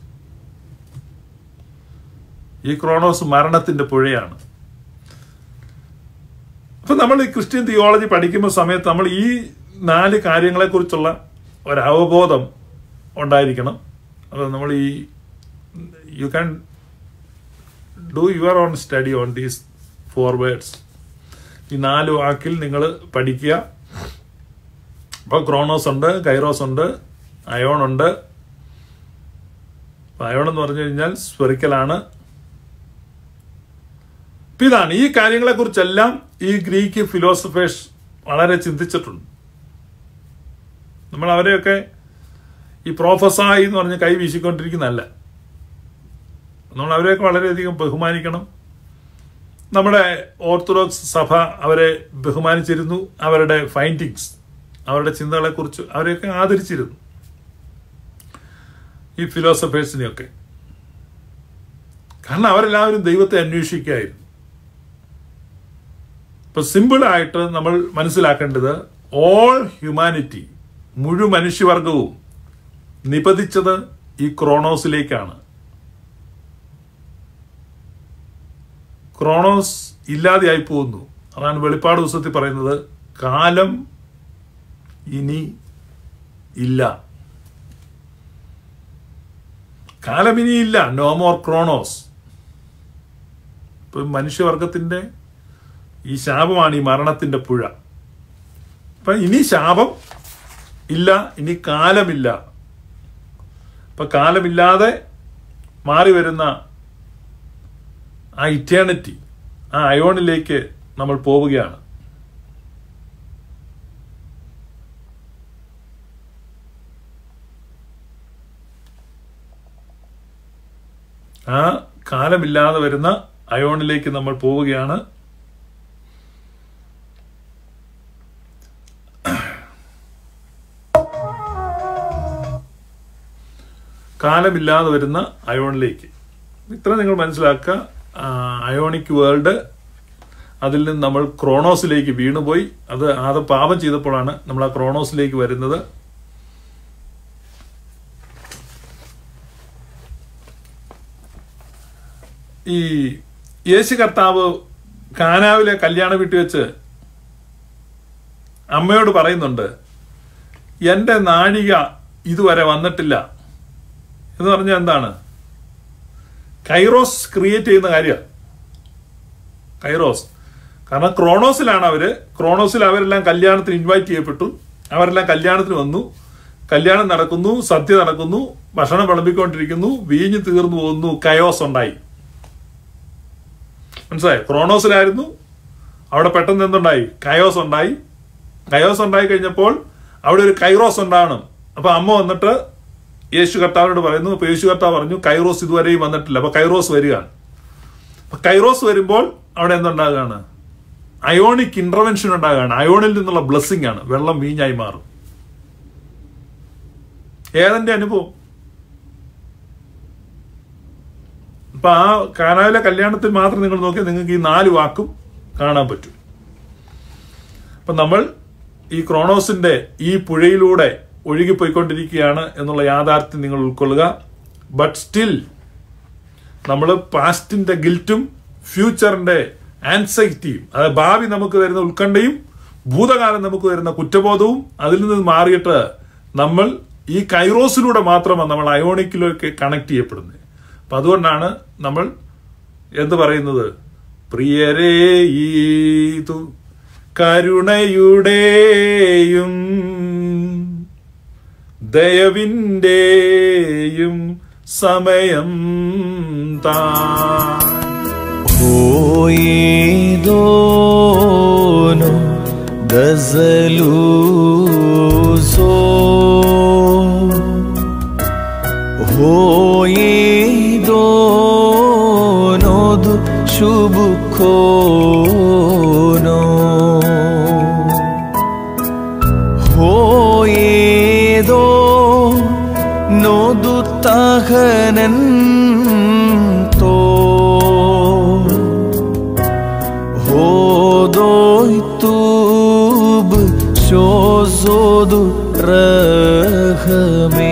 ഈ ക്രോണോസ് മരണത്തിന്റെ പുഴയാണ് അപ്പൊ നമ്മൾ ഈ ക്രിസ്ത്യൻ തിയോളജി പഠിക്കുന്ന സമയത്ത് നമ്മൾ ഈ നാല് കാര്യങ്ങളെക്കുറിച്ചുള്ള ഒരവബോധം ഉണ്ടായിരിക്കണം അത് നമ്മൾ ഈ you can do your own study on these four words ഈ നാല് വാക്കിൽ നിങ്ങൾ പഠിക്കുക അപ്പോൾ ക്രോണോസ് ഉണ്ട് കൈറോസ് ഉണ്ട് അയോൺ ഉണ്ട് അയോൺ എന്ന് പറഞ്ഞു കഴിഞ്ഞാൽ സ്പെറിക്കലാണ് അപ്പം ഇതാണ് ഈ കാര്യങ്ങളെക്കുറിച്ചെല്ലാം ഈ ഗ്രീക്ക് ഫിലോസഫേഴ്സ് വളരെ ചിന്തിച്ചിട്ടുണ്ട് നമ്മൾ അവരെയൊക്കെ ഈ പ്രൊഫസായി എന്ന് പറഞ്ഞ് കൈ വീശിക്കൊണ്ടിരിക്കുന്നതല്ല നമ്മൾ അവരെയൊക്കെ വളരെയധികം ബഹുമാനിക്കണം നമ്മുടെ ഓർത്തഡോക്സ് സഭ അവരെ ബഹുമാനിച്ചിരുന്നു അവരുടെ ഫൈൻഡിങ്സ് അവരുടെ ചിന്തകളെക്കുറിച്ച് അവരെയൊക്കെ ആദരിച്ചിരുന്നു ഈ ഫിലോസഫേഴ്സിനെയൊക്കെ കാരണം അവരെല്ലാവരും ദൈവത്തെ അന്വേഷിക്കുകയായിരുന്നു ഇപ്പൊ സിമ്പിളായിട്ട് നമ്മൾ മനസ്സിലാക്കേണ്ടത് ഓൾ ഹ്യൂമാനിറ്റി മുഴു മനുഷ്യവർഗവും നിപതിച്ചത് ഈ ക്രോണോസിലേക്കാണ് ക്രോണോസ് ഇല്ലാതെയായി പോകുന്നു അതാണ് വെളിപ്പാട് ദിവസത്തിൽ പറയുന്നത് കാലം ഇനി ഇല്ല കാലമിനിയില്ല നോ മോർ ക്രോണോസ് ഇപ്പം മനുഷ്യവർഗത്തിൻ്റെ ഈ ശാപമാണ് ഈ മരണത്തിൻ്റെ പുഴ അപ്പം ഇനി ശാപം ഇല്ല ഇനി കാലമില്ല അപ്പം കാലമില്ലാതെ മാറി വരുന്ന ആ ഇറ്റേണിറ്റി ആ അയോണിലേക്ക് നമ്മൾ പോവുകയാണ് ആ കാലമില്ലാതെ വരുന്ന അയോണിലേക്ക് നമ്മൾ പോവുകയാണ് കാലമില്ലാതെ വരുന്ന അയോണിലേക്ക് ഇത്ര നിങ്ങൾ മനസ്സിലാക്കുക അയോണിക് വേൾഡ് അതിൽ നിന്ന് നമ്മൾ ക്രോണോസിലേക്ക് വീണുപോയി അത് അത് പാപം ചെയ്തപ്പോഴാണ് നമ്മൾ ആ ക്രോണോസിലേക്ക് വരുന്നത് ഈ യേശു കർത്താവ് കാനാവിലെ കല്യാണ വീട്ടിൽ വെച്ച് അമ്മയോട് പറയുന്നുണ്ട് എൻ്റെ നാഴിക ഇതുവരെ വന്നിട്ടില്ല എന്ന് പറഞ്ഞാൽ എന്താണ് കൈറോസ് ക്രിയേറ്റ് ചെയ്യുന്ന കാര്യം കൈറോസ് കാരണം ക്രോണോസിലാണ് അവർ ക്രോണോസിൽ അവരെല്ലാം കല്യാണത്തിന് ഇൻവൈറ്റ് ചെയ്യപ്പെട്ടു അവരെല്ലാം കല്യാണത്തിന് വന്നു കല്യാണം നടക്കുന്നു സദ്യ നടക്കുന്നു ഭക്ഷണം വിളമ്പിക്കൊണ്ടിരിക്കുന്നു വീഞ്ഞ് തീർന്നു പോകുന്നു കയോസ് ഉണ്ടായി മനസ്സിലായി ക്രോണോസിലായിരുന്നു അവിടെ പെട്ടെന്ന് എന്തുണ്ടായി കയോസ് ഉണ്ടായി കയോസ് ഉണ്ടായി കഴിഞ്ഞപ്പോൾ അവിടെ ഒരു കൈറോസ് ഉണ്ടാണ് അപ്പൊ അമ്മ വന്നിട്ട് യേശു കർത്താവിനോട് പറയുന്നു അപ്പൊ യേശു കർത്താവ് പറഞ്ഞു കൈറോസ് ഇതുവരെയും വന്നിട്ടില്ല അപ്പൊ കൈറോസ് വരികയാണ് അപ്പൊ കൈറോസ് വരുമ്പോൾ അവിടെ എന്തുണ്ടാകുകയാണ് അയോണിക് ഇന്റർവെൻഷൻ ഉണ്ടാകുകയാണ് അയോണിൽ നിന്നുള്ള ബ്ലെസ്സിങ് ആണ് വെള്ളം വീഞ്ഞായി മാറും ഏതെന്റെ അനുഭവം ഇപ്പൊ ആ കാനാവിലെ കല്യാണത്തിൽ മാത്രം നിങ്ങൾ നോക്കിയാൽ നിങ്ങൾക്ക് ഈ നാല് വാക്കും കാണാൻ പറ്റും അപ്പൊ നമ്മൾ ഈ ക്രോണോസിന്റെ ഈ പുഴയിലൂടെ ഒഴുകിപ്പോയിക്കൊണ്ടിരിക്കുകയാണ് എന്നുള്ള യാഥാർത്ഥ്യം നിങ്ങൾ ഉൾക്കൊള്ളുക ബട്ട് സ്റ്റിൽ നമ്മൾ പാസ്റ്റിന്റെ ഗിൽറ്റും ഫ്യൂച്ചറിന്റെ ആൻസൈറ്റിയും അതായത് ഭാവി നമുക്ക് വരുന്ന ഉത്കണ്ഠയും ഭൂതകാലം നമുക്ക് വരുന്ന കുറ്റബോധവും അതിൽ നിന്ന് മാറിയിട്ട് നമ്മൾ ഈ കൈറോസിലൂടെ മാത്രമാണ് നമ്മൾ അയോണിക്കിലേക്ക് കണക്ട് ചെയ്യപ്പെടുന്നത് അപ്പം അതുകൊണ്ടാണ് നമ്മൾ എന്ത് പറയുന്നത് പ്രിയരേ ഈതു കരുണയുടെയും ദയവിൻ്റെയും സമയം താ ഓയേതോനോ ഗസലൂസോ ഈ সনদ শুভ কোন ഹോയേതോ നോദുത്താഹനൻ തോ ഹോദോയ് തൂബ് ശോസോദു റഹമേ